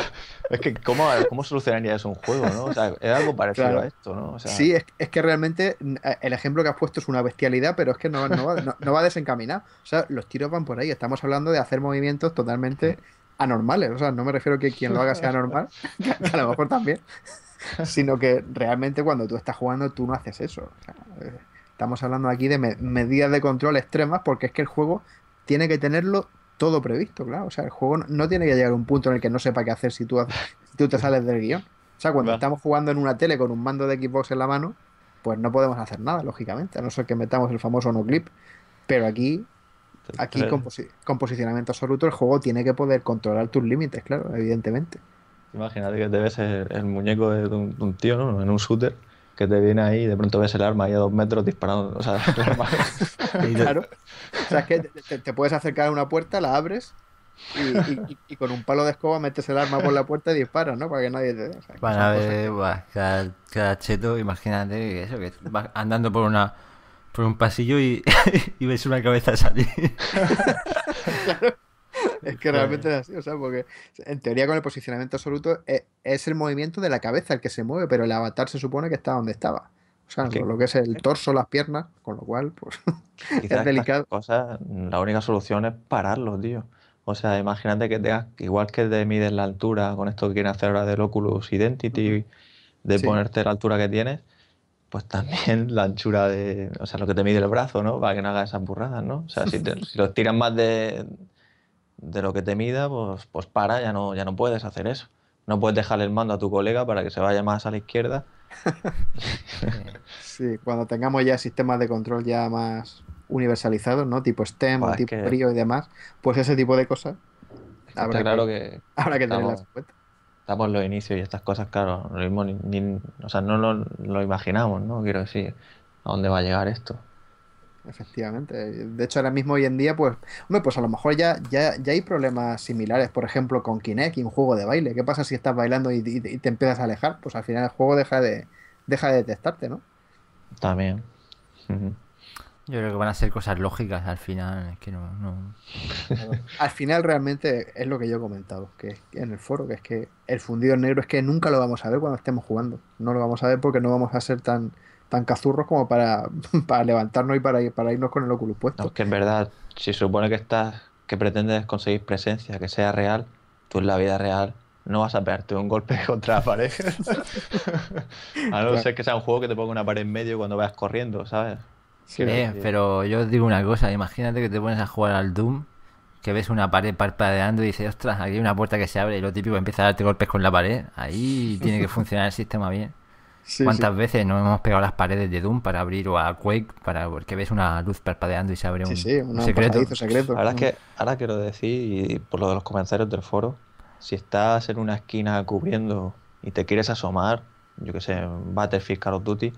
es que, ¿cómo, ¿cómo, solucionaría eso un juego? ¿no? O sea, es algo parecido a esto, ¿no? Sí, es, que realmente eh, el ejemplo que has puesto es una bestialidad, pero es que no, va, a desencaminar. O sea, los tiros van por ahí. Estamos hablando de hacer movimientos totalmente anormales. O sea, no me refiero a que quien lo haga sea normal, a lo mejor también, sino que realmente cuando tú estás jugando tú no haces eso. Eh, estamos hablando aquí de medidas de control extremas porque es que el juego tiene que tenerlo todo previsto, claro. O sea, el juego no tiene que llegar a un punto en el que no sepa qué hacer si tú, tú te sales del guión. O sea, cuando estamos jugando en una tele con un mando de Xbox en la mano, pues no podemos hacer nada, lógicamente, a no ser que metamos el famoso no clip. Pero aquí Aquí, con, posicionamiento absoluto, el juego tiene que poder controlar tus límites, claro, evidentemente. Imagínate que te ves el, muñeco de un, tío, En un shooter, que te viene ahí y de pronto ves el arma ahí a dos metros disparando. O sea, claro. O sea, es que te, puedes acercar a una puerta, la abres. Y, con un palo de escoba metes el arma por la puerta y disparas, ¿no? Para que nadie te... O sea, a ver, cada, cheto, imagínate eso, que vas andando por una por un pasillo y, ves una cabeza salir. claro. Es que realmente es así, o sea, porque en teoría con el posicionamiento absoluto eh, es, el movimiento de la cabeza el que se mueve, pero el avatar se supone que está donde estaba. O sea, lo que es el torso, las piernas, con lo cual, pues, es delicado. Cosas, la única solución es pararlo, tío. O sea, imagínate que tengas, igual que te mides la altura, con esto que quieren hacer ahora del Oculus Identity, de ponerte la altura que tienes, pues también la anchura de, o sea, lo que te mide el brazo, ¿no? Para que no hagas esas burradas, ¿no? O sea, si, los lo tiras más de, de, lo que te mida, pues, pues para, ya no, ya no puedes hacer eso. No puedes dejarle el mando a tu colega para que se vaya más a la izquierda. sí, cuando tengamos ya sistemas de control ya más universalizados, ¿no? Tipo STEM, pues tipo que... y demás, pues ese tipo de cosas. claro que, habrá que estamos en los inicios y estas cosas, claro, lo mismo ni, o sea, no lo, imaginamos, ¿no? Quiero decir, ¿a dónde va a llegar esto? Efectivamente. De hecho, ahora mismo hoy en día, pues, hombre, pues a lo mejor ya, ya, ya hay problemas similares, por ejemplo, con Kinect y un juego de baile. ¿Qué pasa si estás bailando y, te empiezas a alejar? Pues al final el juego deja de, deja de detectarte, ¿no? También. Yo creo que van a ser cosas lógicas al final. que no, al final realmente es lo que yo he comentado, que en el foro, que es que el fundido negro es que nunca lo vamos a ver cuando estemos jugando. No lo vamos a ver porque no vamos a ser tan tan cazurros como para, para levantarnos y para, para irnos con el oculus puesto. No, es que en verdad, si supone que estás, que pretendes conseguir presencia, que sea real, tú en la vida real no vas a pegarte un golpe contra la pared. a no ser que sea un juego que te ponga una pared en medio cuando vayas corriendo, ¿sabes? pero yo os digo una cosa, imagínate que te pones a jugar al Doom, que ves una pared parpadeando y dices, ostras, aquí hay una puerta que se abre y lo típico empieza a darte golpes con la pared. Ahí tiene que funcionar el sistema bien. ¿Cuántas veces nos hemos pegado las paredes de Doom para abrir o a Quake para porque ves una luz parpadeando y se abre un, secreto? Ahora, mm. que, ahora quiero decir, y por lo de los comentarios del foro, si estás en una esquina cubriendo y te quieres asomar, yo que sé, Battlefield, Call of Duty,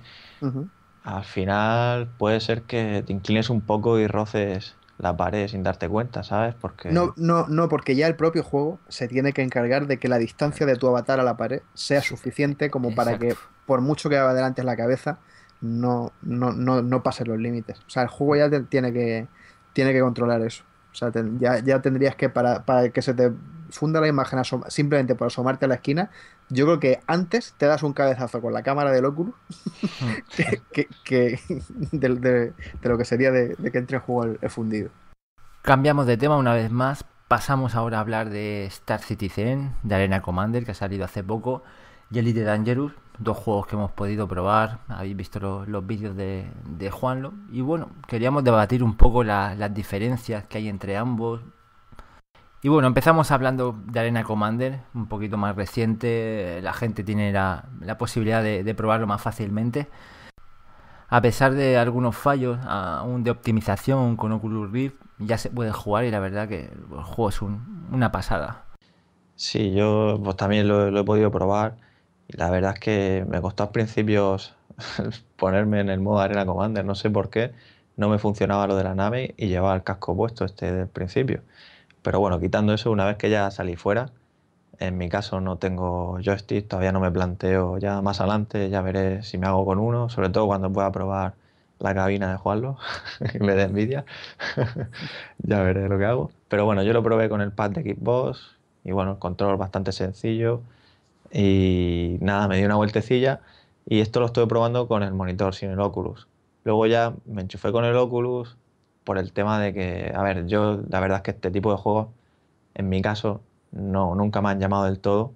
al final puede ser que te inclines un poco y roces la pared sin darte cuenta, ¿sabes? Porque... No, no, no, porque ya el propio juego se tiene que encargar de que la distancia de tu avatar a la pared sea suficiente como para que, por mucho que adelante la cabeza, no, no, no, no los límites. O sea, el juego ya tiene, que, tiene que controlar eso. O sea, ya, tendrías que, para, para, que se te funda la imagen, simplemente por asomarte a la esquina, yo creo que antes te das un cabezazo con la cámara del Oculus que, de, lo que sería de, que entre el juego el, fundido. Cambiamos de tema una vez más. Pasamos ahora a hablar de Star Citizen, de Arena Commander, que ha salido hace poco, y Elite Dangerous, dos juegos que hemos podido probar. Habéis visto los, vídeos de, Juanlo. Y bueno, queríamos debatir un poco las diferencias que hay entre ambos, y bueno, empezamos hablando de Arena Commander, un poquito más reciente, la gente tiene la, posibilidad de, probarlo más fácilmente. A pesar de algunos fallos aún de optimización con Oculus Rift, ya se puede jugar y la verdad que el juego es una pasada. Sí, yo pues, también lo, he podido probar y la verdad es que me costó al principio ponerme en el modo Arena Commander, no sé por qué, no me funcionaba lo de la nave y llevaba el casco puesto este del principio. Pero bueno, quitando eso, una vez que ya salí fuera, en mi caso no tengo joystick, todavía no me planteo, ya más adelante ya veré si me hago con uno, sobre todo cuando pueda probar la cabina de jugarlo, y me dé envidia, ya veré lo que hago. Pero bueno, yo lo probé con el pad de Xbox y bueno, el control bastante sencillo y nada, me di una vueltecilla y esto lo estoy probando con el monitor, sin el Oculus. Luego ya me enchufé con el Oculus, por el tema de que, a ver, yo la verdad es que este tipo de juegos, en mi caso, no, nunca me han llamado del todo,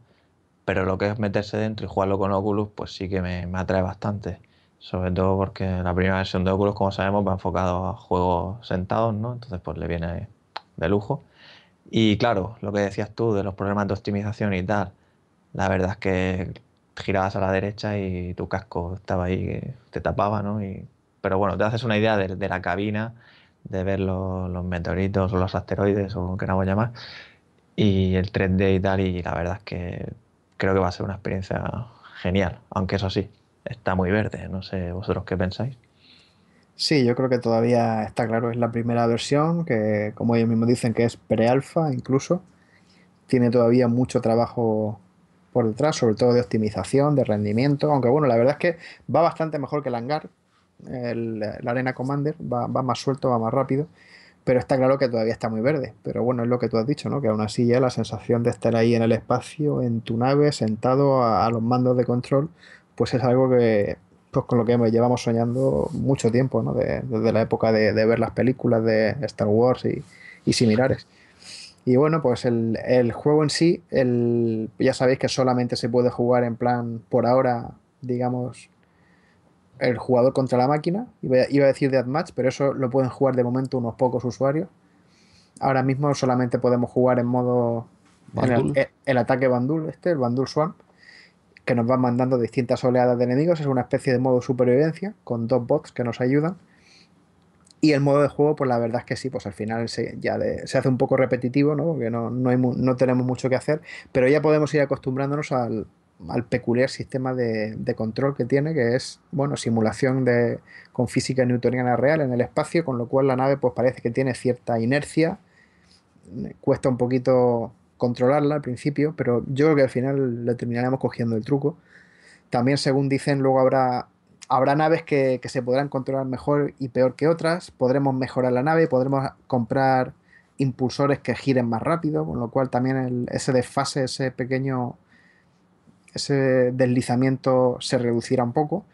pero lo que es meterse dentro y jugarlo con Oculus, pues sí que me, me atrae bastante. Sobre todo porque la primera versión de Oculus, como sabemos, va enfocado a juegos sentados, ¿no? Entonces, pues le viene de lujo. Y claro, lo que decías tú de los problemas de optimización y tal, la verdad es que girabas a la derecha y tu casco estaba ahí, que te tapaba, ¿no? Y, pero bueno, te haces una idea de, de la cabina de ver los, los meteoritos o los asteroides o queramos llamar, y el 3D y tal, y la verdad es que creo que va a ser una experiencia genial, aunque eso sí, está muy verde, no sé vosotros qué pensáis. Sí, yo creo que todavía está claro, es la primera versión, que como ellos mismos dicen que es pre-alfa incluso, tiene todavía mucho trabajo por detrás, sobre todo de optimización, de rendimiento, aunque bueno, la verdad es que va bastante mejor que el hangar, el, la arena Commander, va, más suelto, va más rápido, pero está claro que todavía está muy verde. Pero bueno, es lo que tú has dicho, ¿no? Que aún así ya la sensación de estar ahí en el espacio, en tu nave, sentado a, los mandos de control, pues es algo que pues con lo que llevamos soñando mucho tiempo, desde la época de, ver las películas de Star Wars y, similares. Y bueno, pues el, juego en sí, el, ya sabéis que solamente se puede jugar en plan por ahora, digamos, el jugador contra la máquina. Iba, a decir Deathmatch, pero eso lo pueden jugar de momento unos pocos usuarios. Ahora mismo solamente podemos jugar en modo. el, ataque Bandul, este, el Bandul Swamp, que nos va mandando distintas oleadas de enemigos. Es una especie de modo supervivencia con dos bots que nos ayudan. Y el modo de juego, pues la verdad es que sí, pues al final se, ya se hace un poco repetitivo, ¿no? Porque no, no tenemos mucho que hacer, pero ya podemos ir acostumbrándonos al, al peculiar sistema de, control que tiene, que es, bueno, simulación de, con física newtoniana real en el espacio, con lo cual la nave pues parece que tiene cierta inercia, cuesta un poquito controlarla al principio, pero yo creo que al final le terminaremos cogiendo el truco. También, según dicen, luego habrá, habrá naves que, que se podrán controlar mejor y peor que otras, podremos mejorar la nave, podremos comprar impulsores que giren más rápido, con lo cual también el, ese desfase, ese pequeño ese deslizamiento se reduciera un poco.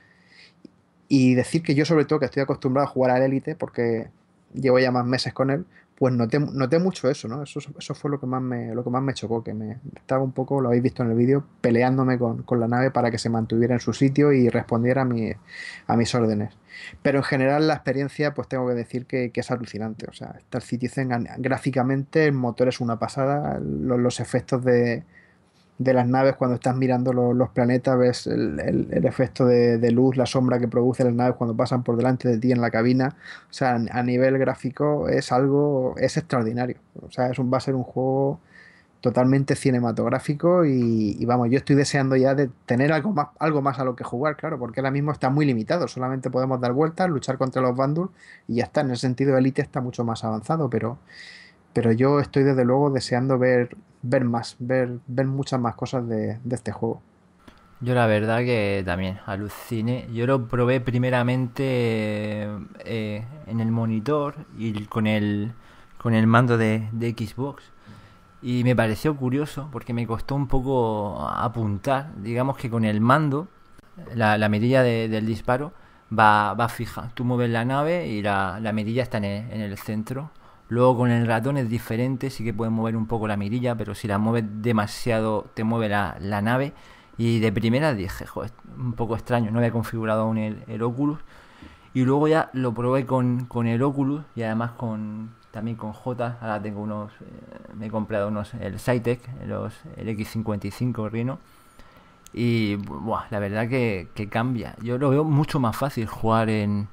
Y decir que yo, sobre todo, que estoy acostumbrado a jugar al Elite porque llevo ya más meses con él, pues noté, noté mucho eso, ¿no? Eso, eso fue lo que más me, lo que más me chocó, que me estaba un poco, lo habéis visto en el vídeo, peleándome con, la nave para que se mantuviera en su sitio y respondiera a, a mis órdenes. Pero en general la experiencia, pues tengo que decir que, es alucinante. O sea, Star Citizen gráficamente, el motor es una pasada, los efectos de, de las naves cuando estás mirando los planetas, ves el, efecto de, luz, la sombra que produce las naves cuando pasan por delante de ti en la cabina. O sea, a nivel gráfico es algo, es extraordinario. O sea, es un, va a ser un juego totalmente cinematográfico y, vamos, yo estoy deseando ya de tener algo más, algo más a lo que jugar, claro, porque ahora mismo está muy limitado, solamente podemos dar vueltas, luchar contra los bandos y ya está, en el sentido Elite está mucho más avanzado, pero, pero yo estoy desde luego deseando ver ver más, ver, ver muchas más cosas de, este juego. Yo la verdad que también aluciné. Yo lo probé primeramente eh, en el monitor y con el, con el mando de, Xbox. Y me pareció curioso porque me costó un poco apuntar. Digamos que con el mando, la, la medida del disparo va, va fija. Tú mueves la nave y la, la medida está en en el centro Luego con el ratón es diferente, sí que puedes mover un poco la mirilla, pero si la mueves demasiado te mueve la, nave. Y de primera dije, joder, un poco extraño, no había configurado aún el, Oculus. Y luego ya lo probé con, el Oculus y además con también con J. Ahora tengo unos, eh, me he comprado unos, el Cytec, los, el X55 Rino Y la verdad que, cambia. Yo lo veo mucho más fácil jugar en,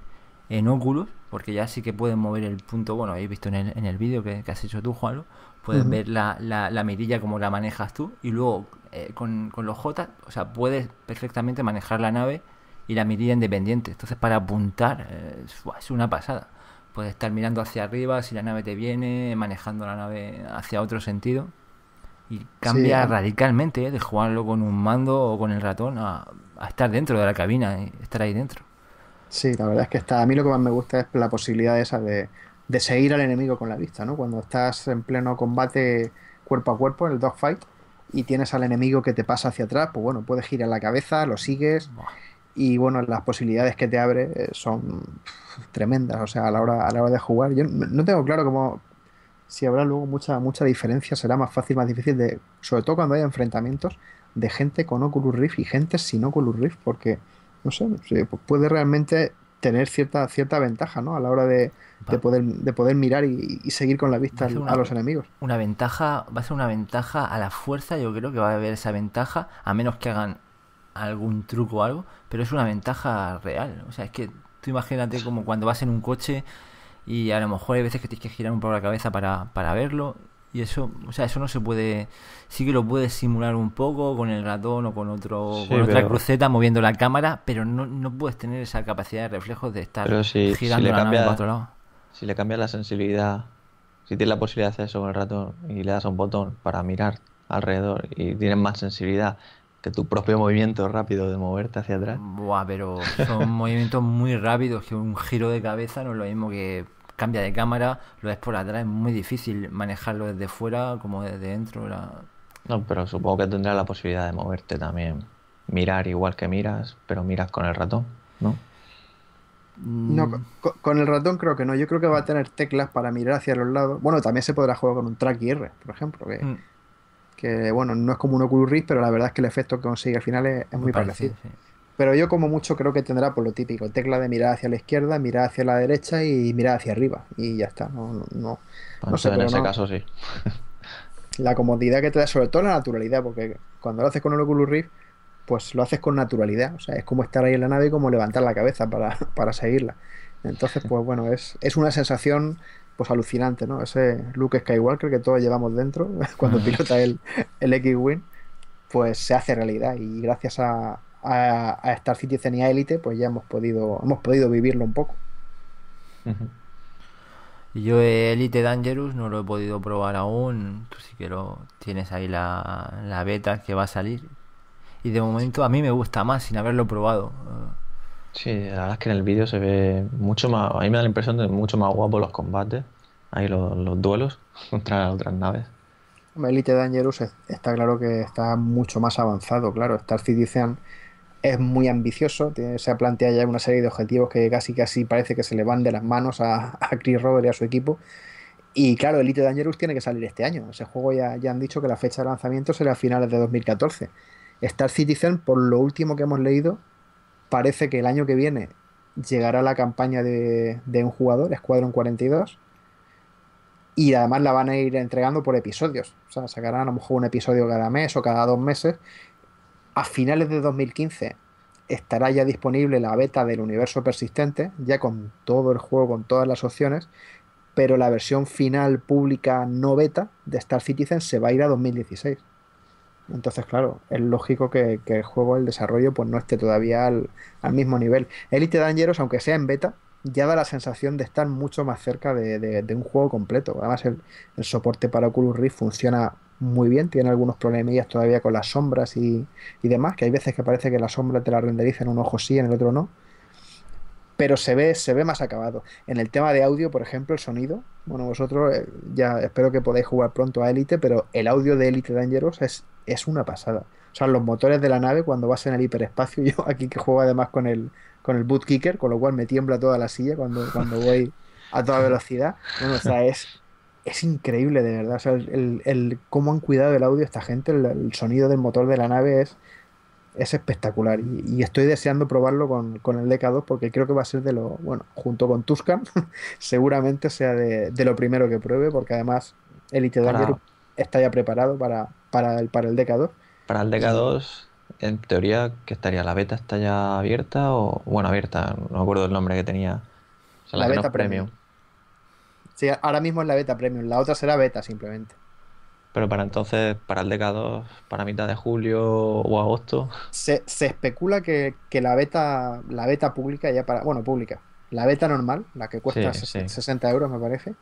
en Oculus porque ya sí que puedes mover el punto, bueno, habéis visto en el, en el vídeo que, has hecho tú, Juanlo, puedes ver la, la, mirilla como la manejas tú y luego eh, con, los J, o sea, puedes perfectamente manejar la nave y la mirilla independiente. Entonces para apuntar eh, es una pasada. Puedes estar mirando hacia arriba si la nave te viene, manejando la nave hacia otro sentido. Y cambia radicalmente eh, de jugarlo con un mando o con el ratón a, a estar dentro de la cabina y estar ahí dentro. Sí, la verdad es que está. A mí lo que más me gusta es la posibilidad esa de, de seguir al enemigo con la vista, ¿no? Cuando estás en pleno combate cuerpo a cuerpo, en el dogfight, y tienes al enemigo que te pasa hacia atrás, pues bueno, puedes girar la cabeza, lo sigues. Y bueno, las posibilidades que te abre eh, son tremendas. O sea, a la hora, a la hora de jugar, yo no tengo claro cómo. Si habrá luego mucha, mucha diferencia, será más fácil, más difícil, de, sobre todo cuando haya enfrentamientos de gente con Oculus Rift y gente sin Oculus Rift, porque no sé, pues, eh, pues puede realmente tener cierta, cierta ventaja, ¿no? A la hora de, de poder, de poder mirar y, seguir con la vista a los enemigos. Una ventaja, va a ser una ventaja a la fuerza, yo creo que va a haber esa ventaja, a menos que hagan algún truco o algo, pero es una ventaja real. O sea, es que tú imagínate como cuando vas en un coche y a lo mejor hay veces que tienes que girar un poco la cabeza para, para verlo y eso, o sea, eso no se puede. Sí que lo puedes simular un poco con el ratón o con otro con otra cruceta moviendo la cámara, pero no, puedes tener esa capacidad de reflejos de estar girando si la otro lado. Si le cambias la sensibilidad, si tienes la posibilidad de hacer eso con el ratón y le das un botón para mirar alrededor y tienes más sensibilidad que tu propio movimiento rápido de moverte hacia atrás. Buah, pero son movimientos muy rápidos que un giro de cabeza no es lo mismo que cambia de cámara, lo ves por atrás, es muy difícil manejarlo desde fuera como desde dentro. No, pero supongo que tendrás la posibilidad de moverte también. Mirar igual que miras, pero miras con el ratón, ¿no? Mm. No, con, el ratón creo que no. Yo creo que va a tener teclas para mirar hacia los lados. Bueno, también se podrá jugar con un track R, por ejemplo, que, mm. que bueno, no es como un Oculus pero la verdad es que el efecto que consigue al final es, muy, parecido. Pero yo como mucho creo que tendrá por lo típico, tecla de mirar hacia la izquierda, mirar hacia la derecha y mirar hacia arriba. Y ya está, no, no, no, sé, En ese caso sí. La comodidad que te da, sobre todo la naturalidad, porque cuando lo haces con el Oculus Rift, pues lo haces con naturalidad. O sea, es como estar ahí en la nave y como levantar la cabeza para, seguirla. Entonces, pues bueno, es, una sensación pues alucinante, ¿no? Ese Luke Skywalker que todos llevamos dentro cuando pilota el, el X-Wing, pues se hace realidad y gracias a, a, a, Star Citizen y a Elite, pues ya hemos podido, hemos podido vivirlo un poco. Yo Elite Dangerus no lo he podido probar aún, tú sí que tienes ahí la, la beta que va a salir. Y de momento a mí me gusta más sin haberlo probado. Sí, la verdad es que en el vídeo se ve mucho más, a mí me da la impresión de mucho más guapos los combates, ahí los, los duelos contra otras naves. Elite Dangerous está claro que está mucho más avanzado, claro, Star Citizen es muy ambicioso, se ha planteado ya una serie de objetivos que casi casi parece que se le van de las manos a, Chris Robert y a su equipo. Y claro, Elite Dangerous tiene que salir este año. Ese juego ya, ya han dicho que la fecha de lanzamiento será a finales de 2014. Star Citizen, por lo último que hemos leído, parece que el año que viene llegará la campaña de, de un jugador, Escuadrón 42, y además la van a ir entregando por episodios. O sea, sacarán a lo mejor un episodio cada mes o cada dos meses a finales de 2015 estará ya disponible la beta del universo persistente, ya con todo el juego, con todas las opciones, pero la versión final pública no beta de Star Citizen se va a ir a 2016. Entonces, claro, es lógico que, el juego, el desarrollo, pues no esté todavía al, al mismo nivel. Elite Dangerous, aunque sea en beta, ya da la sensación de estar mucho más cerca de, un juego completo. Además, el, soporte para Oculus Rift funciona muy bien, tiene algunos problemillas todavía con las sombras y, demás, que hay veces que parece que la sombra te la renderiza en un ojo sí, en el otro no. Pero se ve, se ve más acabado. En el tema de audio, por ejemplo, el sonido. Bueno, vosotros eh, ya espero que podáis jugar pronto a Elite, pero el audio de Elite Dangerous es, es una pasada. O sea, los motores de la nave cuando vas en el hiperespacio, yo aquí que juego además con el, con el boot kicker, con lo cual me tiembla toda la silla cuando, cuando voy a toda velocidad. o sea, es, es increíble de verdad. el, el, cómo han cuidado el audio esta gente, el, sonido del motor de la nave es, es espectacular. Y, estoy deseando probarlo con, el DK2 porque creo que va a ser de lo, bueno, junto con Tuscan, seguramente sea de, lo primero que pruebe porque además Elite Danger está ya preparado para, para, el, para el DK2. Para el DK2 en teoría, que estaría? ¿La beta está ya abierta o...? Bueno, abierta, no me acuerdo el nombre que tenía. la, beta premium. Sí, ahora mismo es la beta premium, la otra será beta simplemente. Pero para entonces, para el décado para mitad de julio o agosto. Se, especula que, que, la beta la beta pública ya para. Bueno, pública. La beta normal, la que cuesta sesenta 60 euros, me parece,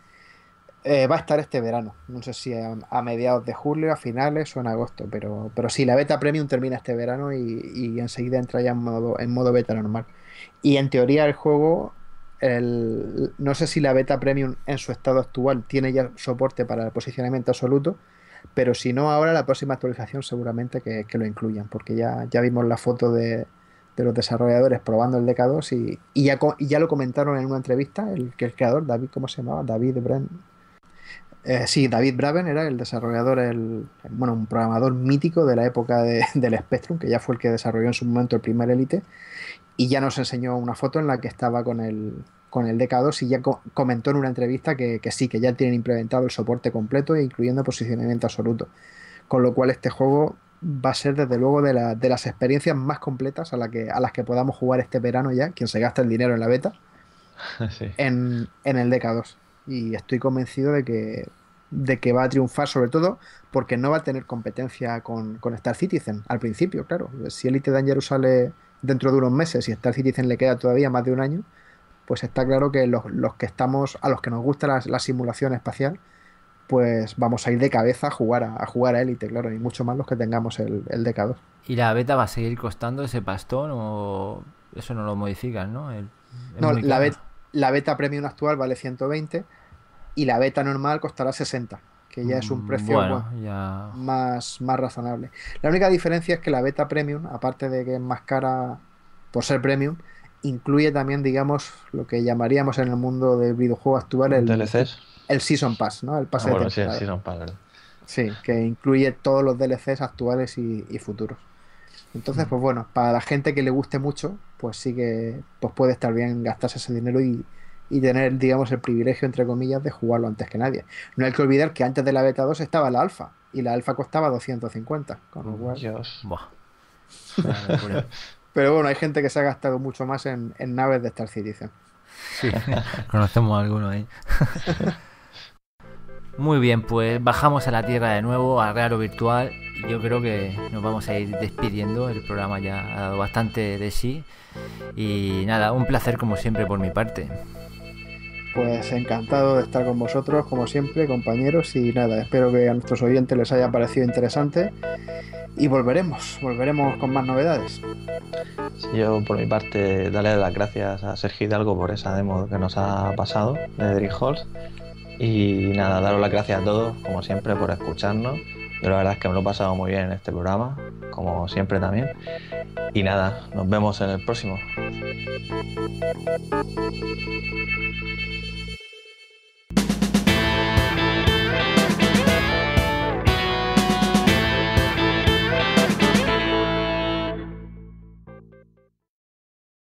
eh, va a estar este verano. No sé si a, mediados de julio, a finales o en agosto, pero, pero sí, la beta premium termina este verano y, enseguida entra ya en modo, en modo beta normal. Y en teoría el juego, no sé si la beta premium en su estado actual tiene ya soporte para el posicionamiento absoluto, pero si no, ahora la próxima actualización seguramente que, lo incluyan, porque ya, ya vimos la foto de, de los desarrolladores probando el DK2 y, ya, ya lo comentaron en una entrevista el, que el creador, David, ¿cómo se llamaba? David Brent eh, sí, David Braben era el desarrollador, el, bueno, un programador mítico de la época del Spectrum, que ya fue el que desarrolló en su momento el primer Elite, y ya nos enseñó una foto en la que estaba con el, con el DK2 y ya comentó en una entrevista que, sí, que ya tienen implementado el soporte completo, incluyendo posicionamiento absoluto. Con lo cual este juego va a ser desde luego de, de las experiencias más completas a, la que, a las que podamos jugar este verano ya, quien se gasta el dinero en la beta, en, en el DK2 y estoy convencido de que, de que va a triunfar, sobre todo porque no va a tener competencia con, con Star Citizen al principio, claro. Si Elite Dangerous sale dentro de unos meses y Star Citizen le queda todavía más de un año, pues está claro que los, que estamos, a los que nos gusta la, simulación espacial, pues vamos a ir de cabeza a jugar a, jugar a Elite, claro, y mucho más los que tengamos el, el ¿Y la beta va a seguir costando ese pastón o eso no lo modifican, no? no, la, bet, la beta premium actual vale 120 y la beta normal costará 60, que ya es un mm, precio más, ya... más, razonable. La única diferencia es que la beta premium, aparte de que es más cara por ser premium, incluye también, digamos, lo que llamaríamos en el mundo del videojuego actual el, DLCs? el Season Pass, ¿no? El pase ah, sí, el Season Pass, Sí, que incluye todos los DLCs actuales y, futuros. Entonces, pues bueno, para la gente que le guste mucho, pues sí que pues puede estar bien gastarse ese dinero y, y tener, digamos, el privilegio, entre comillas, de jugarlo antes que nadie. No hay que olvidar que antes de la beta 2 estaba la alfa y la alfa costaba 250, con lo cual... Pero bueno, hay gente que se ha gastado mucho más en, naves de Star Citizen. Sí, conocemos a alguno ahí. Muy bien, pues bajamos a la Tierra de nuevo, a Raro Virtual. Y yo creo que nos vamos a ir despidiendo. El programa ya ha dado bastante de sí. Y nada, un placer como siempre por mi parte. Pues encantado de estar con vosotros, como siempre, compañeros, y nada, espero que a nuestros oyentes les haya parecido interesante y volveremos, volveremos con más novedades. yo por mi parte darle las gracias a Sergio Hidalgo por esa demo que nos ha pasado de Dream Halls y nada, daros las gracias a todos, como siempre, por escucharnos. Yo la verdad es que me lo he pasado muy bien en este programa, como siempre también. Y nada, nos vemos en el próximo.